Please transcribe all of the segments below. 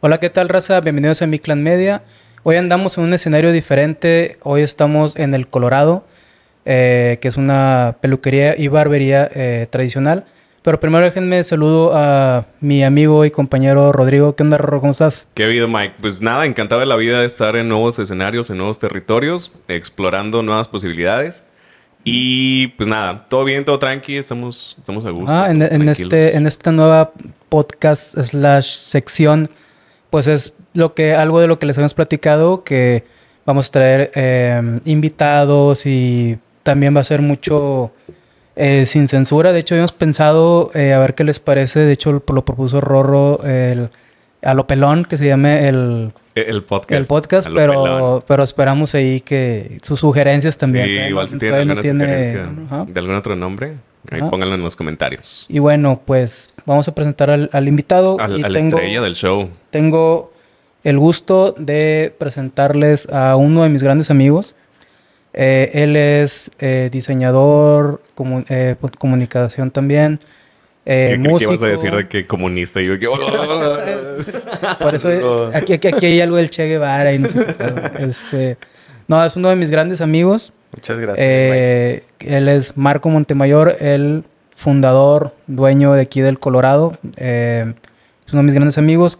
Hola, ¿qué tal raza? Bienvenidos a Mi Clan Media. Hoy andamos en un escenario diferente. Hoy estamos en el Colorado, eh, que es una peluquería y barbería eh, tradicional. Pero primero déjenme saludo a mi amigo y compañero Rodrigo. ¿Qué onda, Rorro? ¿Cómo estás? ¿Qué ha Mike? Pues nada, encantado de la vida de estar en nuevos escenarios, en nuevos territorios, explorando nuevas posibilidades. Y pues nada, todo bien, todo tranqui, estamos, estamos a gusto. Ah, en, este, en esta nueva podcast slash sección pues es lo que, algo de lo que les hemos platicado, que vamos a traer em, invitados y también va a ser mucho eh, sin censura. De hecho, hemos pensado eh, a ver qué les parece. De hecho, lo, propuso Rorro el, a lo pelón, que se llame el, podcast. El podcast, pero, pero esperamos ahí que sus sugerencias también. Sí, igual si tiene alguna sugerencia de algún otro nombre, Ahí pónganlo en los comentarios. Y bueno, pues vamos a presentar al, invitado. a la estrella del show. Tengo el gusto de presentarles a uno de mis grandes amigos. Eh, él es eh, diseñador, comun eh, pues, comunicación también. ¿Qué, músico. ¿Qué a decir de que comunista? Y yo, oh". Por eso aquí, aquí, hay algo del Che Guevara y no sé qué. Este, no, es uno de mis grandes amigos. Muchas gracias. Eh, él es Marco Montemayor, el fundador, dueño de aquí del Colorado. Eh, es uno de mis grandes amigos.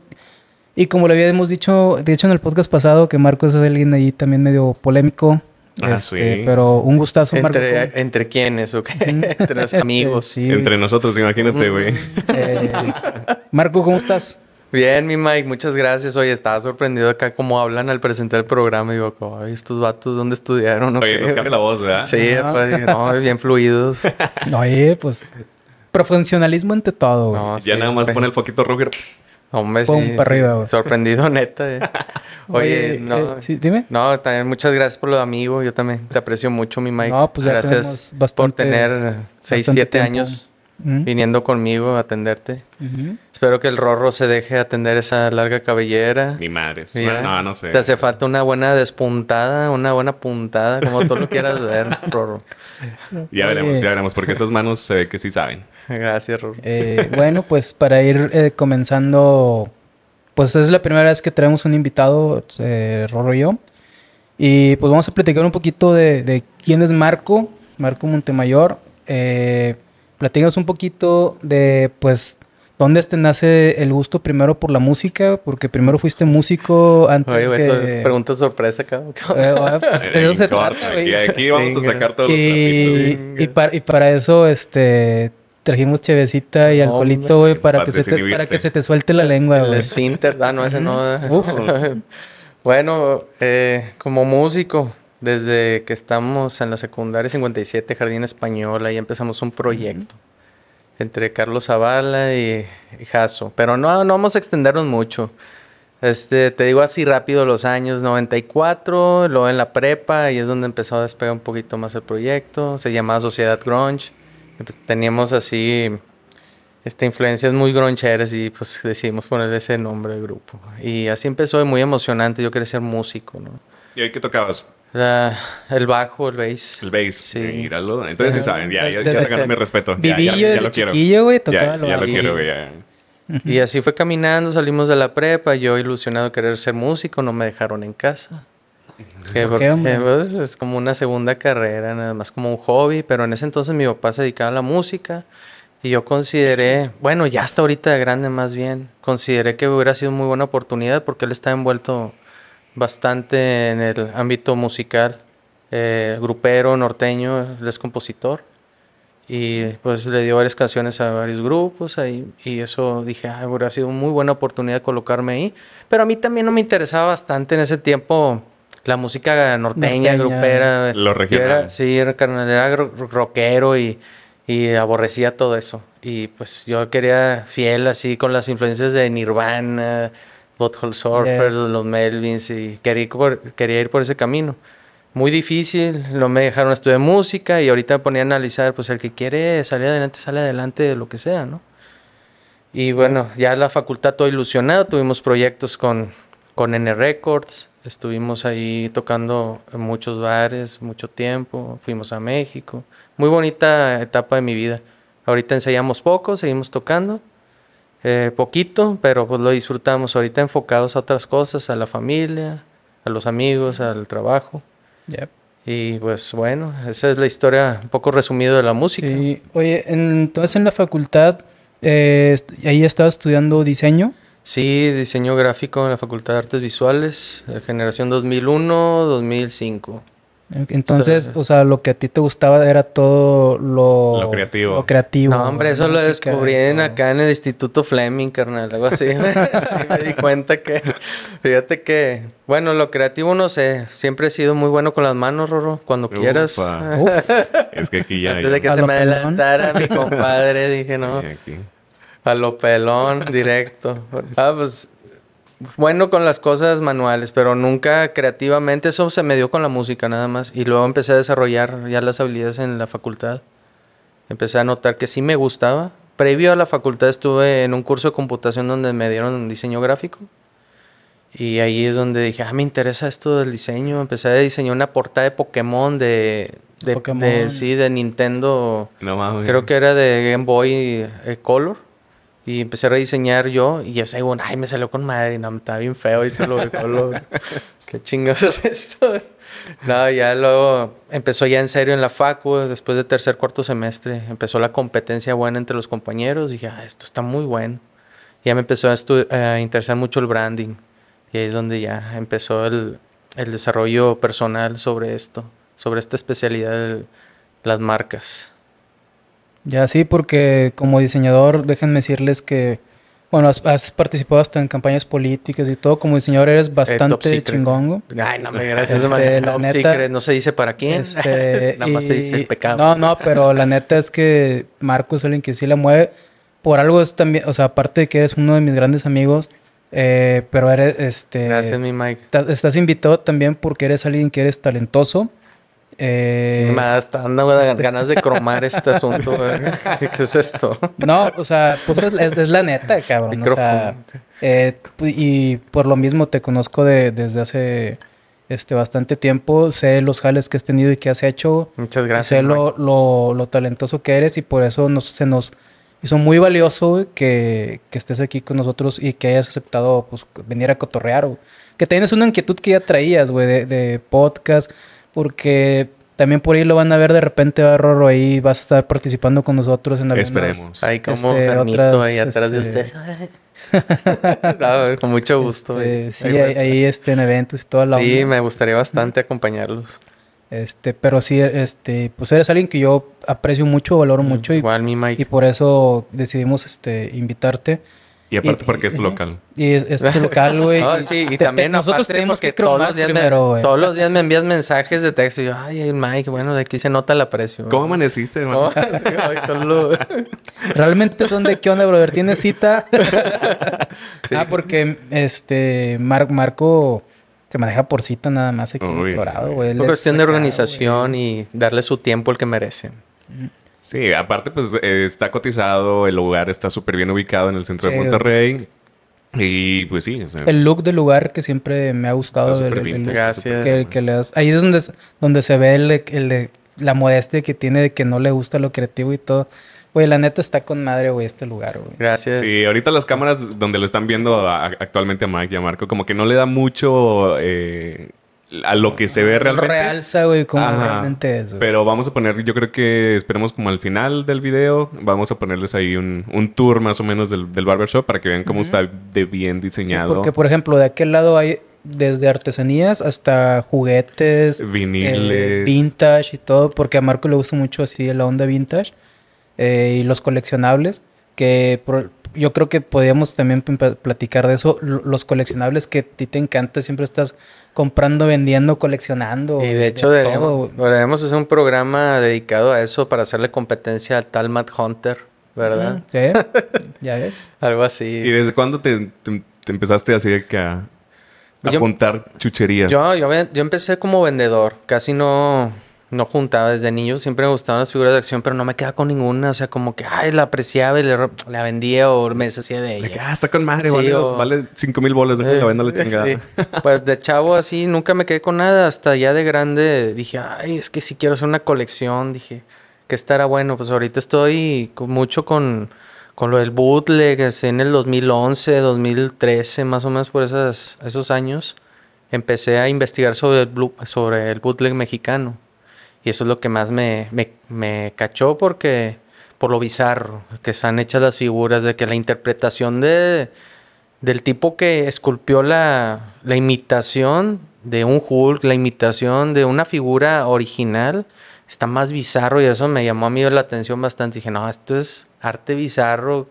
Y como le habíamos dicho, de hecho en el podcast pasado, que Marco es alguien ahí también medio polémico. Ah, este, pero un gustazo, Marco. ¿Entre, quiénes ¿Entre los este, amigos? Entre nosotros, imagínate, güey. Eh, Marco, ¿cómo estás? Bien, mi Mike, muchas gracias. Oye, estaba sorprendido acá cómo hablan al presentar el programa. digo, ay, estos vatos, ¿dónde estudiaron? Oye, nos la voz, ¿verdad? Sí, no, bien fluidos. Oye, pues, profesionalismo ante todo. No, ya nada más pone el poquito Roger Hombre, sí, arriba, Sorprendido, neta. Eh. Oye, no. Eh, sí, dime. No, también muchas gracias por lo de amigo. Yo también te aprecio mucho, mi Mike. No, pues gracias por tener 6, 7 años viniendo conmigo a atenderte. Espero que el rorro se deje atender esa larga cabellera. Mi madre. no, no sé. Te hace falta una buena despuntada, una buena puntada, como tú lo quieras ver, rorro. Ya veremos, ya veremos, porque estas manos se ve que sí saben. Gracias, rorro. Eh, bueno, pues para ir eh, comenzando, pues es la primera vez que traemos un invitado, eh, rorro y yo. Y pues vamos a platicar un poquito de, de quién es Marco, Marco Montemayor. Eh, platícanos un poquito de, pues, ¿Dónde te nace el gusto primero por la música? Porque primero fuiste músico antes Oye, es pregunta sorpresa, cabrón. Eh, ah, pues, y aquí vamos a sacar todos y, y, para, eso, este... Trajimos chevecita y alcoholito, güey, para, que se te, para que se te suelte la lengua, güey. El esfínter. Ah, no, ese no. bueno, eh, como músico... Desde que estamos en la secundaria 57, Jardín Español, ahí empezamos un proyecto entre Carlos Zavala y, y Jasso. Pero no, no vamos a extendernos mucho. Este, te digo así rápido los años 94, luego en la prepa, y es donde empezó a despegar un poquito más el proyecto. Se llamaba Sociedad Grunge. Pues, teníamos así influencia este, influencias muy groncheras y pues decidimos ponerle ese nombre al grupo. Y así empezó, muy emocionante. Yo quería ser músico, ¿no? ¿Y ahí qué tocabas? el bajo, el bass. El bass. Sí. Eh, entonces, ya saben, ya, ya, ya respeto. Ya, ya, ya, lo quiero. ya, lo quiero, güey. Y así fue caminando, salimos de la prepa. Yo ilusionado querer ser músico, no me dejaron en casa. Eh, pues, es como una segunda carrera, nada más como un hobby, pero en ese entonces mi papá se dedicaba a la música y yo consideré, bueno, ya hasta ahorita grande más bien, consideré que hubiera sido muy buena oportunidad porque él estaba envuelto bastante en el ámbito musical, eh, grupero, norteño, él es compositor. Y pues le dio varias canciones a varios grupos ahí, y eso dije, ha sido sido muy buena oportunidad de colocarme ahí. Pero a mí también no me interesaba bastante en ese tiempo la música norteña, grupera. Lo regional. sí, era, rockero y, y aborrecía todo eso. Y pues yo quería fiel así con las influencias de Nirvana, Butthole Surfers, los Melvins, y quería ir, por, quería ir por ese camino. Muy difícil, lo me dejaron estudiar música y ahorita me ponía a analizar, pues el que quiere salir adelante, sale adelante de lo que sea, ¿no? Y bueno, ya la facultad todo ilusionado, tuvimos proyectos con, con N Records, estuvimos ahí tocando en muchos bares, mucho tiempo, fuimos a México. Muy bonita etapa de mi vida. Ahorita ensayamos poco, seguimos tocando eh, poquito, pero pues lo disfrutamos ahorita enfocados a otras cosas, a la familia, a los amigos, al trabajo. Y pues bueno, esa es la historia un poco resumida de la música. Sí. Oye, entonces en la facultad, eh, ahí estaba estudiando diseño. Sí, diseño gráfico en la Facultad de Artes Visuales, eh, generación 2001-2005. Entonces, o sea, lo que a ti te gustaba era todo lo, lo creativo. creativo. No, hombre, eso lo descubrí acá en el Instituto Fleming, carnal, algo así. me di cuenta que, fíjate que, bueno, lo creativo no sé, siempre he sido muy bueno con las manos, Roro, cuando quieras. es que aquí ya. Antes de que se me adelantara mi compadre, dije, no. A lo pelón, directo. Ah, pues bueno con las cosas manuales, pero nunca creativamente. Eso se me dio con la música nada más. Y luego empecé a desarrollar ya las habilidades en la facultad. Empecé a notar que sí me gustaba. Previo a la facultad estuve en un curso de computación donde me dieron diseño gráfico. Y ahí es donde dije, ah, me interesa esto del diseño. Empecé a diseñar una portada de Pokémon de... de, de Nintendo. No mames. Creo que era de Game Boy eh, Color. Y empecé a rediseñar yo y yo bueno ay, me salió con madre, y no, me estaba bien feo y todo lo Qué chingados es esto. no, ya luego empezó ya en serio en la facu, después de tercer, cuarto semestre, empezó la competencia buena entre los compañeros. dije, ah, esto está muy bueno. Ya me empezó eh, a, interesar mucho el branding. Y ahí es donde ya empezó el, el desarrollo personal sobre esto, sobre esta especialidad de las marcas. Ya sí, porque como diseñador, déjenme decirles que, bueno, has, participado hasta en campañas políticas y todo. Como diseñador eres eh, bastante chingongo. Ay, no me este, gracias. no se dice para quién. Este, Nada más se dice el pecado. No, no, pero la neta es que Marco es alguien que sí la mueve. Por algo es también, o sea, aparte de que eres uno de mis grandes amigos, eh, pero eres, este... Gracias, mi Mike. Estás invitado también porque eres alguien que eres talentoso eh, me están dando este- ganas de cromar este asunto. ¿eh? ¿Qué es esto? No, o sea, pues es, la neta, cabrón. Eh, y por lo mismo te conozco desde hace este, bastante tiempo. Sé los jales que has tenido y que has hecho. Muchas gracias. Sé lo, lo, talentoso que eres y por eso se nos hizo muy valioso que, estés aquí con nosotros y que hayas aceptado pues, venir a cotorrear. que tienes una inquietud que ya traías, güey, de podcast porque también por ahí lo van a ver de repente, va Rorro, ahí vas a estar participando con nosotros en algunas... Esperemos. Ahí como este, ahí atrás de este, usted. con mucho este, gusto. Eh. sí, ahí, este, en eventos y toda la Sí, me gustaría bastante acompañarlos. Este, pero sí, este, pues eres alguien que yo aprecio mucho, valoro mm, mucho. Igual, y, Mike. Y por eso decidimos este, invitarte. Y aparte porque es tu local. Y es, tu local, güey. sí, y también nosotros tenemos que, todos, los días todos los días me envías mensajes de texto. Y yo, ay, Mike, bueno, de aquí se nota el aprecio. ¿Cómo amaneciste, hermano? Realmente son de qué onda, brother. ¿Tienes cita? Ah, porque este Marco se maneja por cita nada más aquí en Colorado, güey. Es cuestión de organización y darle su tiempo el que merece. Sí, aparte pues eh, está cotizado, el lugar está súper bien ubicado en el centro de Monterrey. Y pues sí. el look del lugar que siempre me ha gustado. Gracias. Que, Ahí es donde, donde se ve la modestia que tiene de que no le gusta lo creativo y todo. Güey, la neta está con madre, güey, este lugar, güey. Gracias. Y sí, ahorita las cámaras donde lo están viendo actualmente a Mike y a Marco, como que no le da mucho eh, a lo que se ve realmente. Realza, güey, como realmente es. Pero vamos a poner, yo creo que esperemos como al final del video, vamos a ponerles ahí un, un tour más o menos del, del barbershop para que vean cómo está de bien diseñado. porque, por ejemplo, de aquel lado hay desde artesanías hasta juguetes, eh, viniles, vintage y todo, porque a Marco le gusta mucho así la onda vintage eh, y los coleccionables, que por, yo creo que podíamos también platicar de eso, los coleccionables que a ti te encanta, siempre estás comprando, vendiendo, coleccionando. Y de hecho, de hacer un programa dedicado a eso para hacerle competencia al tal Matt Hunter, ¿verdad? Sí, ya ves. Algo así. ¿Y desde cuándo te, te, a empezaste así que a, juntar chucherías? yo, yo empecé como vendedor, casi no no juntaba desde niño, siempre me gustaban las figuras de acción, pero no me quedaba con ninguna, o sea, como que, ay, la apreciaba y le, la vendía o me deshacía de ella. Ah, está con madre, vale, 5 mil bolas, la chingada. pues de chavo así, nunca me quedé con nada, hasta ya de grande dije, ay, es que si quiero hacer una colección, dije, que estará bueno, pues ahorita estoy mucho con, con lo del bootleg, en el 2011, 2013, más o menos por esas, esos años, empecé a investigar sobre el, sobre el bootleg mexicano y eso es lo que más me, me, me cachó porque por lo bizarro que se han hechas las figuras, de que la interpretación de, del tipo que esculpió la, la imitación de un Hulk, la imitación de una figura original, está más bizarro y eso me llamó a mí la atención bastante. Dije, no, esto es arte bizarro.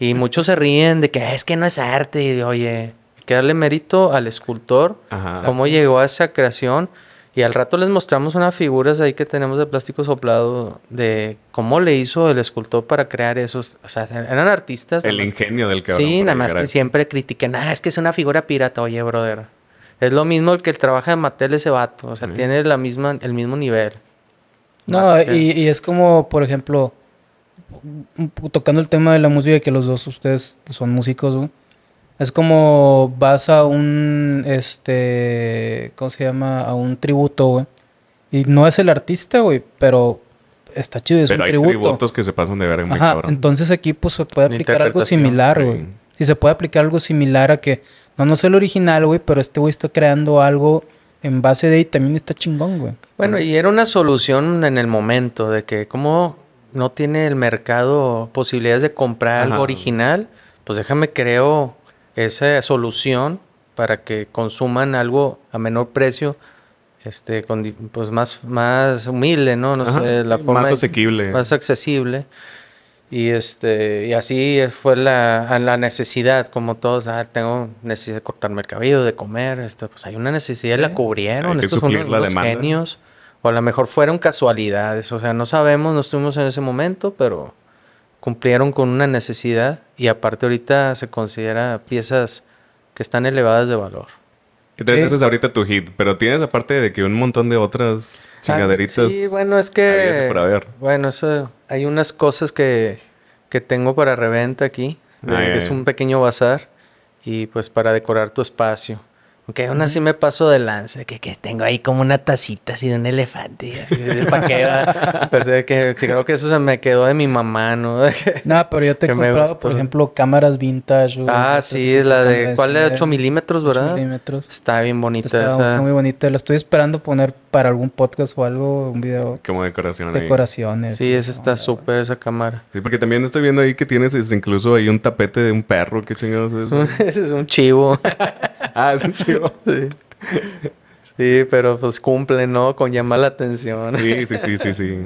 Y muchos se ríen de que es que no es arte. Y de, oye, hay que darle mérito al escultor, cómo llegó a esa creación y al rato les mostramos unas figuras ahí que tenemos de plástico soplado de cómo le hizo el escultor para crear esos. O sea, eran artistas. El ingenio del cabrón. Sí, nada más que siempre critiquen. Ah, es que es una figura pirata. Oye, brother. Es lo mismo el que trabaja de Mattel ese vato. O sea, tiene la misma, el mismo nivel. No, y, es como, por ejemplo, tocando el tema de la música, que los dos ustedes son músicos, ¿no? Es como vas a un, este, ¿cómo se llama? A un tributo, güey. Y no es el artista, güey, pero está chido, es pero un hay tributos que se pasan de ver muy Ajá, Entonces aquí pues se puede aplicar algo similar, güey. Si se puede aplicar algo similar a que, no, no es el original, güey, pero este güey está creando algo en base de y también está chingón, güey. Bueno, y era una solución en el momento de que como no tiene el mercado posibilidades de comprar algo original, pues déjame creo esa solución para que consuman algo a menor precio, este, pues más, más humilde, ¿no? no la más asequible. Más accesible. Y, este, y así fue la, necesidad, como todos, ah, tengo necesidad de cortarme el cabello, de comer, esto, pues hay una necesidad, la cubrieron, estos son los genios, o a lo mejor fueron casualidades, o sea, no sabemos, no estuvimos en ese momento, pero cumplieron con una necesidad y aparte ahorita se considera piezas que están elevadas de valor. Entonces ese es ahorita tu hit, pero tienes aparte de que un montón de otras ah, chingaderitas. sí, bueno, es que... Bueno, hay unas cosas que, tengo para reventa aquí. Ah, es un pequeño bazar y pues para decorar tu espacio que aún así me paso de lanza, que, que tengo ahí como una tacita así de un elefante, así de paqueda. que, creo que eso se me quedó de mi mamá, ¿no? no, pero yo te he comprado, por ejemplo, cámaras vintage. ah, sí, la de, ¿cuál es? 8 milímetros, ¿verdad? 8 Está bien bonita está, esa. está, muy bonita. La estoy esperando poner para algún podcast o algo, un video. Como decoración decoraciones. Sí, esa está súper, esa cámara. Sí, porque también estoy viendo ahí que tienes este, incluso ahí un tapete de un perro, qué chingados es. es un chivo ah, es un Sí. sí, pero pues cumplen, ¿no? Con llamar la atención. Sí, sí, sí, sí, sí.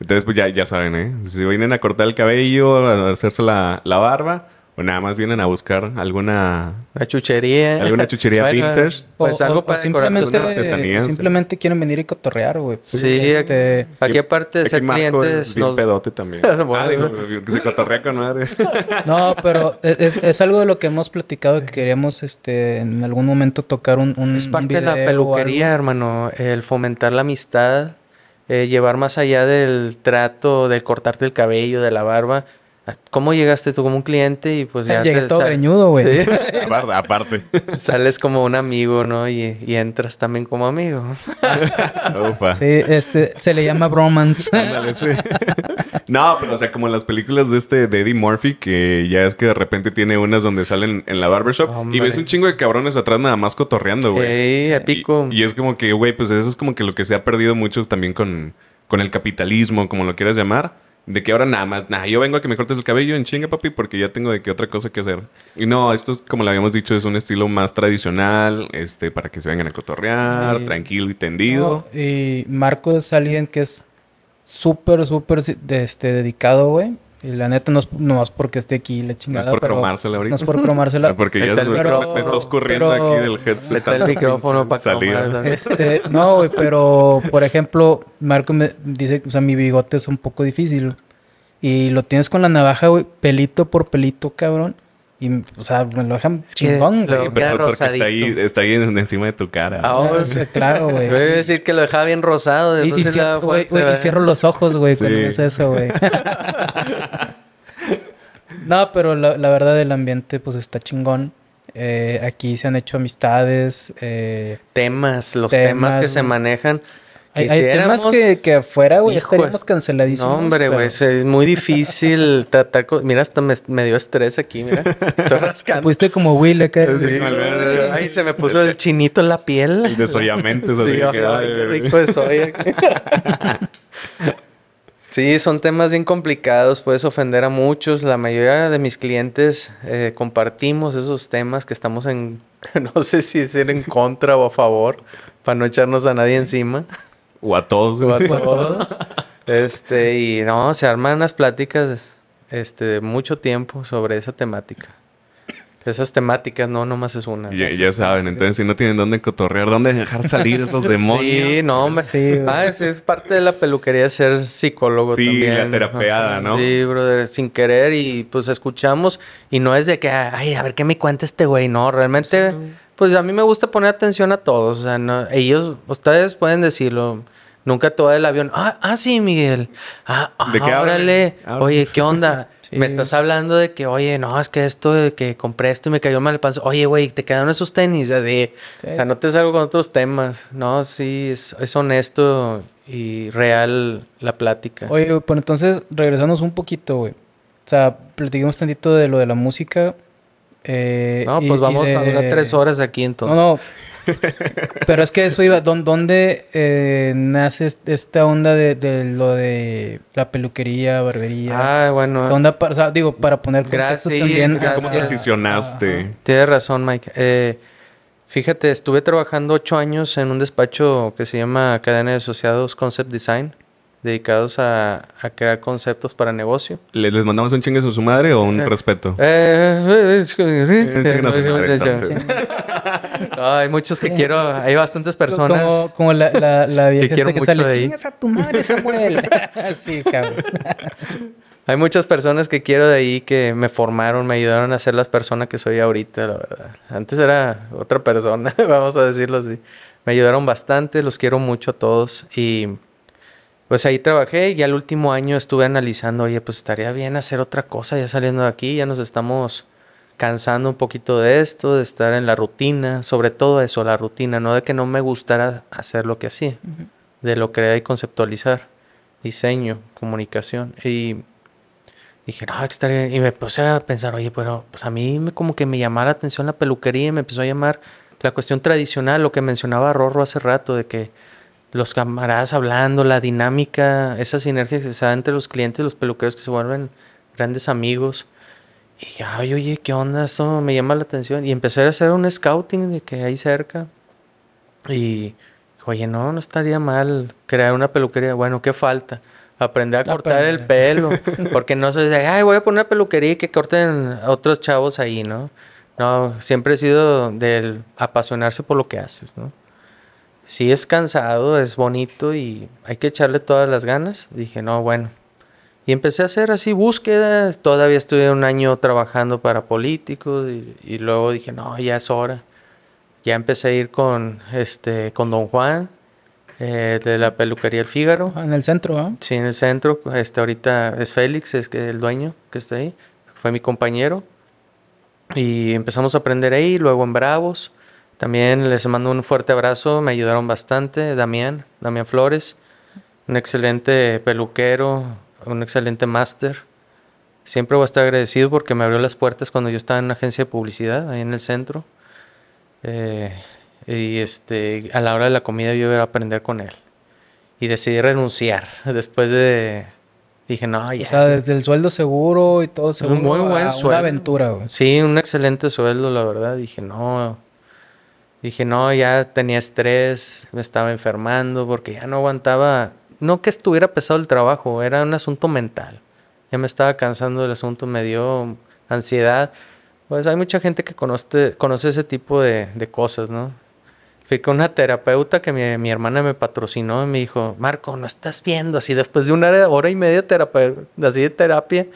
Entonces, pues ya, ya saben, ¿eh? Si vienen a cortar el cabello, a hacerse la, la barba, o nada más vienen a buscar alguna... Una chuchería. Alguna chuchería Pinterest. Pues algo para simplemente, simplemente quieren venir y cotorrear, güey. Sí, este, aquí aparte de ser clientes... Es nos... pedote también. Ah, ah, se cotorrea con madre. no, pero es, algo de lo que hemos platicado que queríamos este, en algún momento tocar un, un Es parte de la peluquería, hermano. El fomentar la amistad. Eh, llevar más allá del trato, del cortarte el cabello, de la barba ¿Cómo llegaste tú como un cliente? Y pues ya. Llegué todo greñudo, güey. ¿Sí? Aparte. Sales como un amigo, ¿no? Y, entras también como amigo. Sí, este, se le llama bromance. No, pero o sea, como en las películas de este de Eddie Murphy, que ya es que de repente tiene unas donde salen en la barbershop y ves un chingo de cabrones atrás nada más cotorreando, güey. épico. Y, y es como que, güey, pues eso es como que lo que se ha perdido mucho también con, con el capitalismo, como lo quieras llamar de que ahora nada más, nada, yo vengo a que me cortes el cabello en chinga, papi, porque ya tengo de que otra cosa que hacer. Y no, esto, como le habíamos dicho, es un estilo más tradicional, este, para que se vengan a cotorrear, tranquilo y tendido. y Marco es alguien que es súper, súper este, dedicado, güey. Y La neta no es porque esté aquí la chingada. No es por cromársela ahorita. No es por cromársela. porque ya estás corriendo me está corriendo aquí del headset. el micrófono para salir. Este, no, güey, pero por ejemplo, Marco me dice, o sea, mi bigote es un poco difícil. Y lo tienes con la navaja, güey, pelito por pelito, cabrón. Y, o sea, me lo dejan chingón, güey. pero porque está ahí, está ahí encima de tu cara. ah, ah pues. sí, claro, güey. Voy a decir que lo dejaba bien rosado. Y, cierro, los ojos, güey, sí. es eso, güey. no, pero la, verdad, el ambiente, pues, está chingón. Eh, aquí se han hecho amistades. Eh, temas, los temas, que se manejan hay, temas que, afuera, güey, estaríamos canceladísimos. hombre, güey, es muy difícil tratar Mira, hasta me, dio estrés aquí, mira. Estoy rascando. como Will acá. se me puso el chinito en la piel. El sí, qué rico de Sí, son temas bien complicados, puedes ofender a muchos. La mayoría de mis clientes eh, compartimos esos temas que estamos en, no sé si ser en contra o a favor, para no echarnos a nadie encima. O a todos. O a todos. este, y no, se arman unas pláticas este, de mucho tiempo sobre esa temática. Esas temáticas, no, nomás es una. Ya, ya saben, entonces si no tienen dónde cotorrear, dónde dejar salir esos demonios. Sí, no, hombre. ah, es, parte de la peluquería ser psicólogo sí, también. Sí, la terapeada, ¿no? Sí, brother, sin querer y pues escuchamos y no es de que, ay, a ver qué me cuenta este güey, no, realmente... Pues a mí me gusta poner atención a todos. O sea, ellos, ustedes pueden decirlo. Nunca todo el avión. Ah, ah sí, Miguel. Ah, ah órale. Ah, oye, ¿qué onda? Me estás hablando de que, oye, no, es que esto, de que compré esto y me cayó mal el panzo. Oye, güey, te quedaron esos tenis. Así. o sea, no te salgo con otros temas. No, sí, es, honesto y real la plática. Oye, pues entonces, regresamos un poquito, güey. O sea, platicamos tantito de lo de la música. Eh, no, pues vamos a durar eh, tres horas aquí entonces. No, no. Pero es que eso iba. ¿Dónde eh, nace esta onda de, lo de la peluquería, barbería? Ah, bueno. Onda digo, para poner gracias, también. ¿Cómo transicionaste? Ah. Tienes razón, Mike. fíjate, estuve trabajando ocho años en un despacho que se llama Cadena de Asociados Concept Design dedicados a, crear conceptos para negocio. ¿Les, mandamos un chingue a su madre o un respeto? no, hay muchos que quiero, hay bastantes personas. Como, como la, la, la vieja que, quiero que mucho sale, chingas a tu madre, Samuel. Sí, cabrón. Hay muchas personas que quiero de ahí que me formaron, me ayudaron a ser la persona que soy ahorita, la verdad. Antes era otra persona, vamos a decirlo así. Me ayudaron bastante, los quiero mucho a todos y pues ahí trabajé y el último año estuve analizando, oye, pues estaría bien hacer otra cosa ya saliendo de aquí, ya nos estamos cansando un poquito de esto, de estar en la rutina, sobre todo eso, la rutina, no de que no me gustara hacer lo que hacía, de lo crear y conceptualizar, diseño, comunicación. Y dije, estaría... y me puse a pensar, oye, pero pues a mí me, como que me llamaba la atención la peluquería y me empezó a llamar la cuestión tradicional, lo que mencionaba Rorro hace rato, de que los camaradas hablando, la dinámica, esa sinergia que se da entre los clientes y los peluqueros que se vuelven grandes amigos. Y ay, oye, ¿qué onda? Esto me llama la atención. Y empecé a hacer un scouting de que hay cerca. Y oye, no, no estaría mal crear una peluquería. Bueno, ¿qué falta? Aprender a cortar el pelo. Porque no se dice, ay, voy a poner una peluquería y que corten otros chavos ahí, ¿no? No, siempre he sido del apasionarse por lo que haces, ¿no? sí es cansado, es bonito y hay que echarle todas las ganas. Dije, no, bueno. Y empecé a hacer así búsquedas. Todavía estuve un año trabajando para políticos y, luego dije, no, ya es hora. Ya empecé a ir con, este, con Don Juan. Eh, de la peluquería El Fígaro. Ah, en el centro, ¿ah? Sí, en el centro. Este, ahorita es Félix, es el dueño que está ahí. Fue mi compañero. Y empezamos a aprender ahí, luego en Bravos. También les mando un fuerte abrazo, me ayudaron bastante, Damián, Damián Flores, un excelente peluquero, un excelente máster. Siempre voy a estar agradecido porque me abrió las puertas cuando yo estaba en una agencia de publicidad, ahí en el centro. Eh, y este, a la hora de la comida yo iba a aprender con él. Y decidí renunciar después de... Dije, no, ya. O sea, desde el sueldo seguro y todo seguro. Un buen sueldo. Una aventura, Sí, un excelente sueldo, la verdad. Dije, no, Dije, no, ya tenía estrés, me estaba enfermando porque ya no aguantaba. No que estuviera pesado el trabajo, era un asunto mental. Ya me estaba cansando el asunto, me dio ansiedad. Pues hay mucha gente que conoce, conoce ese tipo de, cosas, ¿no? Fui con una terapeuta que mi, hermana me patrocinó y me dijo, Marco, no estás viendo, así después de una hora y media de terapia,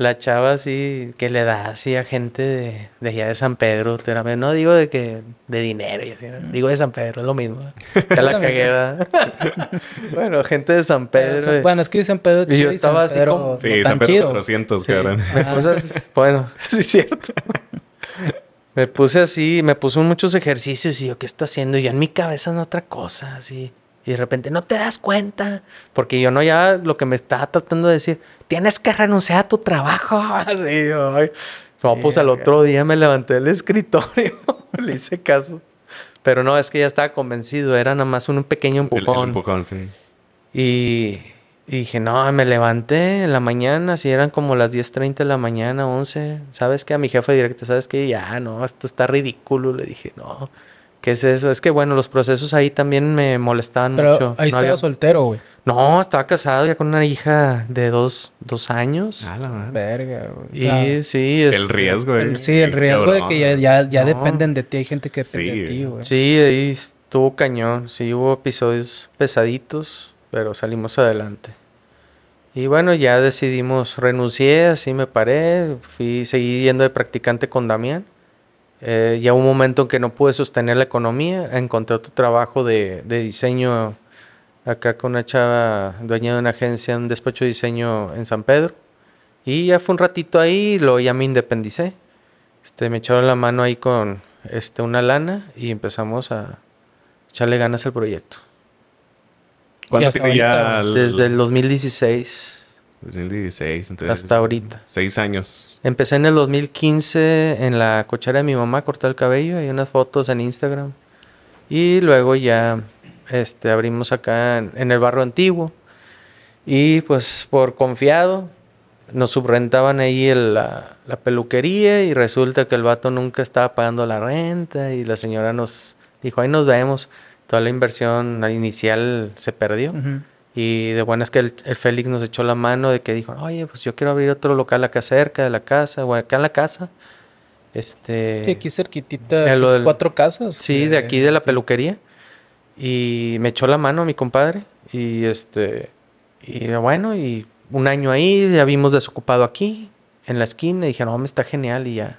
la chava así que le da así a gente de, de allá de San Pedro. No digo de que de dinero y así, mm. digo de San Pedro, es lo mismo. Ya la cagué, Bueno, gente de San Pedro. Eh. Bueno, es que San Pedro. y yo estaba así como. Sí, San Pedro sí. Ah. Pues bueno, sí es cierto. me puse así, me puso muchos ejercicios y yo, ¿qué está haciendo? Y en mi cabeza en otra cosa, así. Y de repente, no te das cuenta, porque yo no ya lo que me estaba tratando de decir, tienes que renunciar a tu trabajo. Así, yo, no, pues al otro día me levanté del escritorio, le hice caso. Pero no, es que ya estaba convencido, era nada más un pequeño empujón. sí. Y, y, dije, no, me levanté en la mañana, si eran como las 10.30 de la mañana, 11. ¿Sabes qué? A mi jefe directo, ¿sabes qué? Ya, no, esto está ridículo. Le dije, no, ¿Qué es eso? Es que, bueno, los procesos ahí también me molestaban mucho. Ahí no estaba soltero, güey. No, estaba casado ya con una hija de dos, años. Ah, la Verga, güey. y sí. Es... El riesgo, güey. Sí, el, eh. riesgo de que ya, dependen de ti. Hay gente que depende de ti, güey. Sí, ahí estuvo cañón. Sí, hubo episodios pesaditos, pero salimos adelante. Y bueno, ya decidimos, renuncié, así me paré. Fui, seguí yendo de practicante con Damián. Eh, ya un momento en que no pude sostener la economía, encontré otro trabajo de, de diseño acá con una chava dueña de una agencia, un despacho de diseño en San Pedro. Y ya fue un ratito ahí, lo ya me independicé. Este, me echaron la mano ahí con este, una lana y empezamos a echarle ganas al proyecto. ¿Cuánto ya, desde el 2016. 2016, entonces. Hasta ahorita. Seis años. Empecé en el 2015 en la cochera de mi mamá cortó el cabello. Hay unas fotos en Instagram. Y luego ya este, abrimos acá en, el barrio antiguo. Y pues por confiado, nos subrentaban ahí la, peluquería y resulta que el vato nunca estaba pagando la renta y la señora nos dijo, ahí nos vemos. Toda la inversión inicial se perdió. Y de buena es que el, Félix nos echó la mano de que dijo, oye, pues yo quiero abrir otro local acá cerca de la casa, o acá en la casa. Este, sí, aquí cerquitita, de pues, cuatro casas. Sí, de aquí de la peluquería. Y me echó la mano mi compadre. Y este, y bueno, y un año ahí, ya vimos desocupado aquí, en la esquina. Y dije, no, me está genial y ya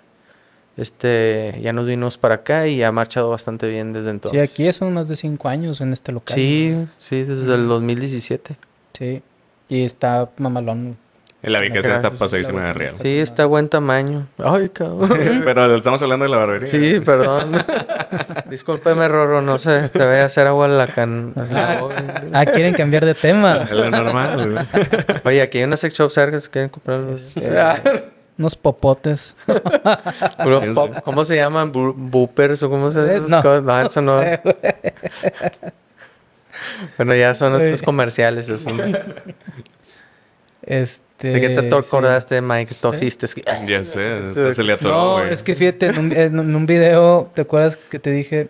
este, ya nos vinimos para acá y ha marchado bastante bien desde entonces. Sí, aquí son más de cinco años en este local. Sí, sí, desde el 2017. Sí, y está mamalón. La ubicación está pasadísima de real. Sí, está buen tamaño. Ay, cabrón. Pero estamos hablando de la barbería. Sí, perdón. Discúlpeme, Rorro, no sé, te voy a hacer agua la can... Ah, ah, quieren cambiar de tema. Es lo normal. Oye, aquí hay una sex shop cerca, si quieren comprarlos. Este, unos popotes. ¿Cómo se llaman? ¿Boopers o cómo se llaman? No, bueno, ya son estos comerciales. Eso. Este, ¿De qué te acordaste, Mike? Tosiste. Ya sé, se le No, es que fíjate, en un, video, ¿te acuerdas que te dije?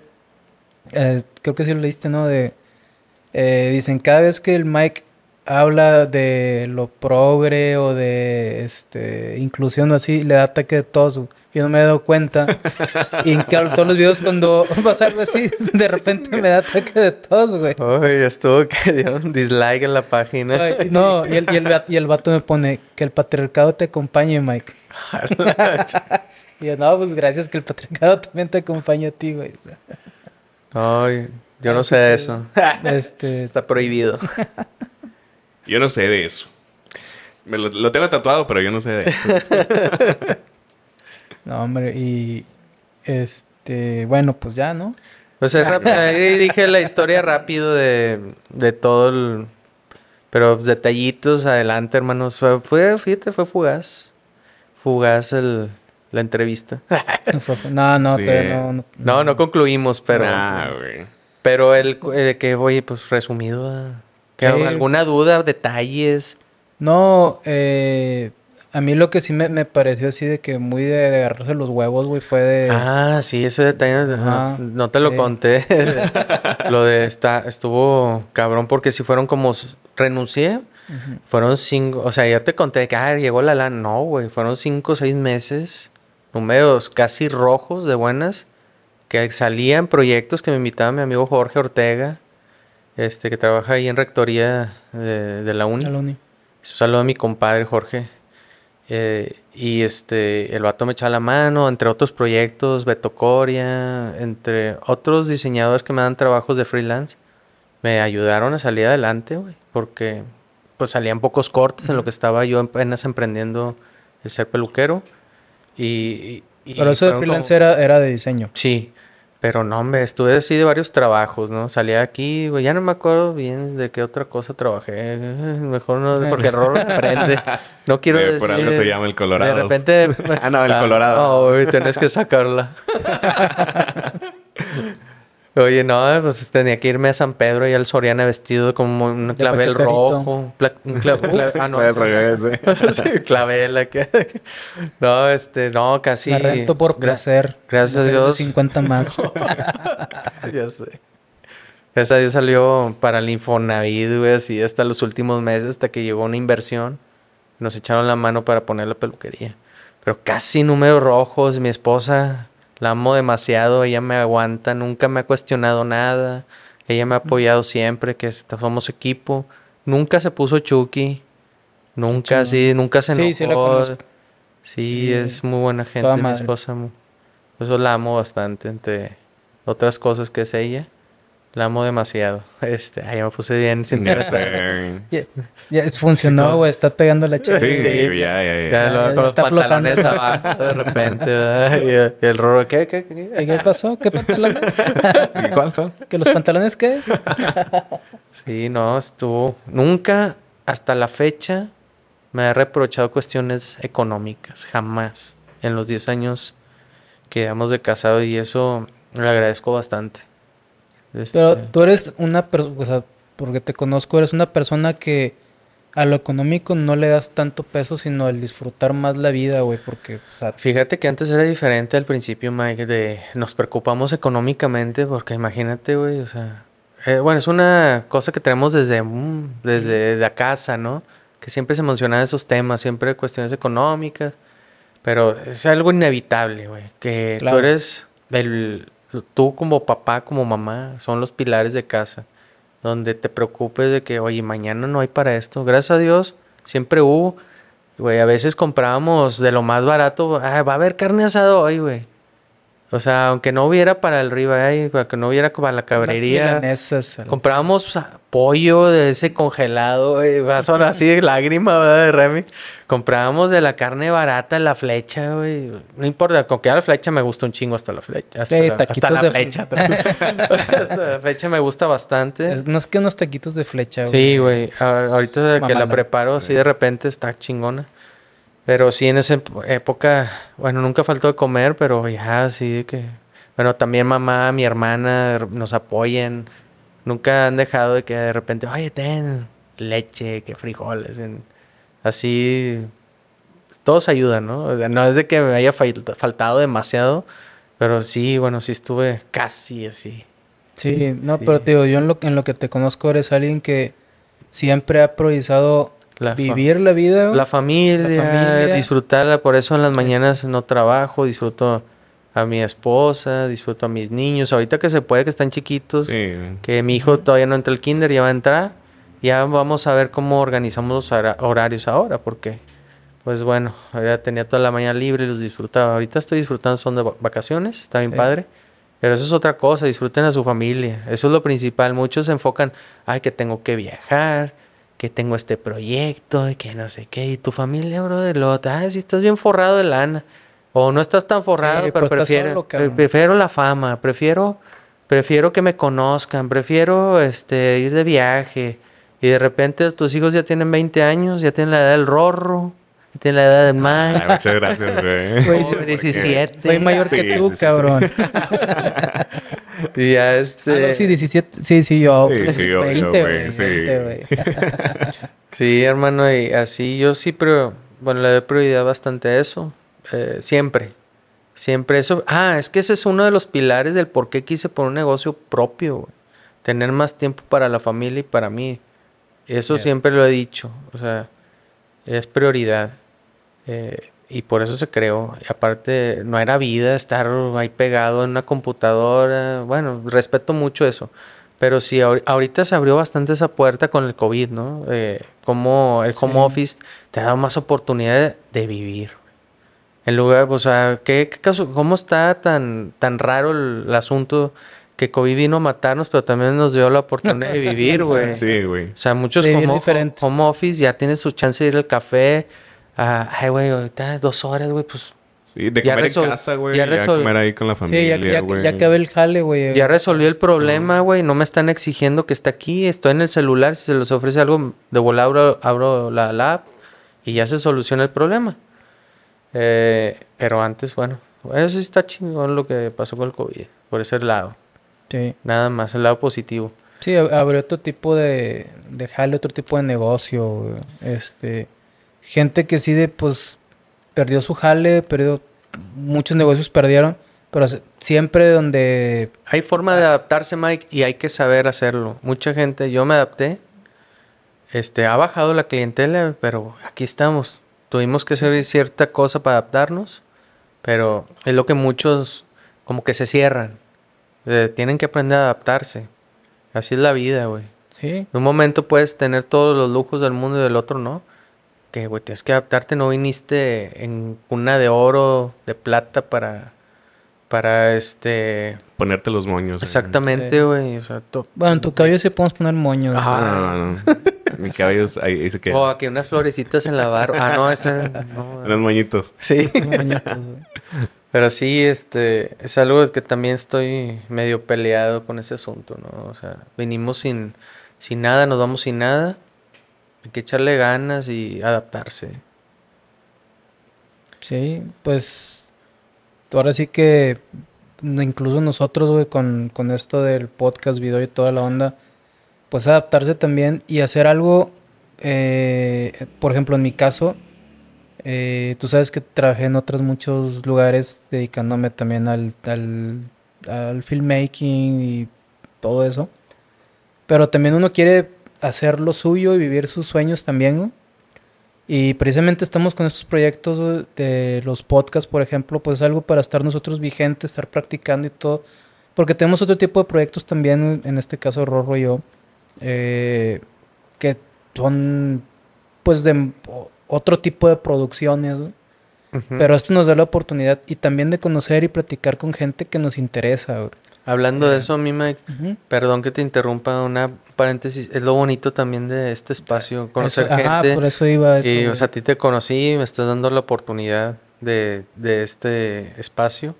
Eh, creo que sí lo leíste, ¿no? De, eh, dicen, cada vez que el Mike habla de lo progre o de este, inclusión así, le da ataque de tos. Yo no me he dado cuenta. y en todos los videos cuando pasa algo así, de repente me da ataque de tos, güey. Oye, estuvo que dio un dislike en la página. no, y el, y, vato me pone que el patriarcado te acompañe, Mike. y yo, no, pues gracias que el patriarcado también te acompañe a ti, güey. Ay, yo no sé eso. Este... Está prohibido. Yo no sé de eso. lo, tengo tatuado, pero yo no sé de eso. no, hombre, y este, bueno, pues ya, ¿no? O sea, ahí dije la historia rápido de, todo el... Pero detallitos, adelante, hermanos. Fue, fíjate, fue fugaz. Fugaz el, la entrevista. no, no, pero no, no, no, concluimos, pero... pero el eh, que, voy, pues resumido... A ah. Eh, ¿Alguna duda, detalles? No, eh, a mí lo que sí me, pareció así de que muy de, agarrarse los huevos, güey, fue de... Ah, sí, ese detalle ah, no, te lo conté. lo de esta, estuvo cabrón porque si fueron como renuncié, fueron cinco, o sea, ya te conté que llegó la lana, no, güey, fueron cinco o seis meses, números casi rojos de buenas, que salían proyectos que me invitaba mi amigo Jorge Ortega este, que trabaja ahí en rectoría de, eh, de la UNI. La Saludo a mi compadre Jorge. Eh, y este, el vato me echa la mano, entre otros proyectos, Beto Coria, entre otros diseñadores que me dan trabajos de freelance, me ayudaron a salir adelante, güey, porque pues salían pocos cortes en lo que estaba yo apenas emprendiendo el ser peluquero. Y, Pero eso de freelance era, era de diseño. Sí, pero no, hombre, estuve así de varios trabajos, ¿no? Salía aquí, güey, ya no me acuerdo bien de qué otra cosa trabajé. Mejor no, porque error aprende. No quiero decir... Por algo se llama el Colorado. De repente... ah, no, el ah, Colorado. Ah, oh, tenés que sacarla. Oye, no, pues tenía que irme a San Pedro y al Soriana vestido como un clavel rojo. Un clavel, no. clavel No, este, no, casi. Me por crecer. Gracias a Dios. 50 más. ya sé. Esa a salió para el Infonavid, güey, así hasta los últimos meses, hasta que llegó una inversión. Nos echaron la mano para poner la peluquería. Pero casi números rojos, mi esposa la amo demasiado, ella me aguanta, nunca me ha cuestionado nada, ella me ha apoyado siempre, que somos equipo. Nunca se puso Chucky, nunca, sí, nunca se enojó. Sí, es muy buena gente, mi esposa. por Eso la amo bastante, entre otras cosas que es ella. La amo demasiado. Este, me puse bien sin ya, funcionó, güey. Está pegando la chica. Sí, sí, ya, ya, ya. con los pantalones abajo de repente. Y, el rojo ¿qué, ¿qué? ¿Qué, qué? pasó? ¿Qué pantalones? ¿Y cuál, ¿Que los pantalones qué? sí, no, estuvo. Nunca hasta la fecha me ha reprochado cuestiones económicas. Jamás. En los 10 años que hemos de casado y eso le agradezco bastante pero este, tú eres una persona, o sea, porque te conozco, eres una persona que a lo económico no le das tanto peso, sino al disfrutar más la vida, güey, porque... O sea... Fíjate que antes era diferente al principio, Mike, de nos preocupamos económicamente, porque imagínate, güey, o sea... Eh, bueno, es una cosa que tenemos desde, mm, desde la casa, ¿no? Que siempre se mencionan esos temas, siempre cuestiones económicas, pero es algo inevitable, güey, que tú eres del tú como papá, como mamá, son los pilares de casa, donde te preocupes de que, oye, mañana no hay para esto. Gracias a Dios, siempre hubo, güey, a veces comprábamos de lo más barato, ay, ah, va a haber carne asada hoy, güey. O sea, aunque no hubiera para el ribeye, aunque no hubiera para la cabrería, comprábamos pollo de ese congelado, Son así de lágrima, ¿verdad? De Remy. Comprábamos de la carne barata, la flecha, güey. No importa, con que la flecha me gusta un chingo hasta la flecha. Hasta, la, hasta la flecha. hasta la flecha me gusta bastante. no es que unos taquitos de flecha, güey. Sí, güey. ahorita que la preparo sí, de repente está chingona. Pero sí, en esa época, bueno, nunca faltó de comer, pero ya, sí, que... Bueno, también mamá, mi hermana nos apoyen. Nunca han dejado de que de repente, oye, ten leche, que frijoles. Así, todos ayudan, ¿no? No es de que me haya faltado demasiado, pero sí, bueno, sí estuve casi así. Sí, no, pero te digo, yo en lo, en lo que te conozco eres alguien que siempre ha priorizado vivir la vida. La familia, disfrutarla. Por eso en las mañanas no trabajo, disfruto a mi esposa, disfruto a mis niños. Ahorita que se puede, que están chiquitos, que mi hijo todavía no entra al kinder, ya va a entrar. Ya vamos a ver cómo organizamos los horarios ahora, porque, pues bueno, ya tenía toda la mañana libre y los disfrutaba. Ahorita estoy disfrutando, son de vacaciones, está bien padre. Pero eso es otra cosa, disfruten a su familia. Eso es lo principal. Muchos se enfocan, ay, que tengo que viajar, que tengo este proyecto y que no sé qué. Y tu familia, bro, de lota ah, si estás bien forrado de lana. O no estás tan forrado, pero pues, prefiero, prefiero la fama, prefiero, prefiero que me conozcan, prefiero este, ir de viaje. Y de repente tus hijos ya tienen 20 años, ya tienen la edad del rorro, ya tienen la edad de ah, man. muchas gracias, 17. Soy mayor que tú, cabrón. ya este. Ah, sí, Sí, yo. hermano, y así yo sí, pero. Bueno, le doy prioridad bastante a eso. Eh, siempre. Siempre eso. Ah, es que ese es uno de los pilares del por qué quise poner un negocio propio, Tener más tiempo para la familia y para mí. Eso siempre lo he dicho. O sea, es prioridad. Eh, y por eso se creó. Y aparte, no era vida estar ahí pegado en una computadora. Bueno, respeto mucho eso. Pero sí, ahorita se abrió bastante esa puerta con el COVID, ¿no? Eh, como el home office te ha dado más oportunidad de, vivir. En lugar, o sea, ¿qué, caso, ¿cómo está tan, tan raro el, asunto que COVID vino a matarnos, pero también nos dio la oportunidad de vivir, güey? Sí, güey. O sea, muchos como home, home office ya tienen su chance de ir al café, ay, güey, ahorita dos horas, güey, pues. Sí, de comer en casa, güey. Ya, comer ahí con la familia, sí, ya, ya, el jale, güey. Ya resolvió el problema, güey. No me están exigiendo que esté aquí. Estoy en el celular. Si se les ofrece algo, de volar abro, la, app y ya se soluciona el problema. Eh, pero antes, bueno, eso sí está chingón lo que pasó con el COVID, por ese lado. Sí. Nada más, el lado positivo. Sí, abrió otro tipo de, de jale, otro tipo de negocio, este gente que sí de, pues, perdió su jale, perdió, muchos negocios perdieron, pero siempre donde... Hay forma de adaptarse, Mike, y hay que saber hacerlo. Mucha gente, yo me adapté, este, ha bajado la clientela, pero aquí estamos. Tuvimos que hacer cierta cosa para adaptarnos, pero es lo que muchos como que se cierran. Eh, tienen que aprender a adaptarse. Así es la vida, güey. Sí. En un momento puedes tener todos los lujos del mundo y del otro no que, güey, tienes que adaptarte, no viniste en cuna de oro, de plata para, para este... Ponerte los moños. Eh. Exactamente, güey, Bueno, en tu cabello sí podemos poner moño Ajá. No, no, Mi cabello ahí, ahí se O oh, aquí unas florecitas en la barba. Ah, no, esas... Unos moñitos. Sí. Pero sí, este, es algo que también estoy medio peleado con ese asunto, ¿no? O sea, venimos sin, sin nada, nos vamos sin nada. Hay que echarle ganas y adaptarse. Sí, pues ahora sí que incluso nosotros, güey, con, esto del podcast, video y toda la onda, pues adaptarse también y hacer algo, eh, por ejemplo, en mi caso, eh, tú sabes que trabajé en otros muchos lugares dedicándome también al, al, al filmmaking y todo eso, pero también uno quiere hacer lo suyo y vivir sus sueños también. Y precisamente estamos con estos proyectos de los podcasts, por ejemplo, pues algo para estar nosotros vigentes, estar practicando y todo. Porque tenemos otro tipo de proyectos también, en este caso Rorro y yo, eh, que son pues de otro tipo de producciones. Pero esto nos da la oportunidad y también de conocer y platicar con gente que nos interesa. Hablando de eh, eso, a mí Perdón que te interrumpa, una, paréntesis, es lo bonito también de este espacio, conocer gente. Ajá, por eso iba a Y, o sea, a ti te conocí y me estás dando la oportunidad de, este espacio.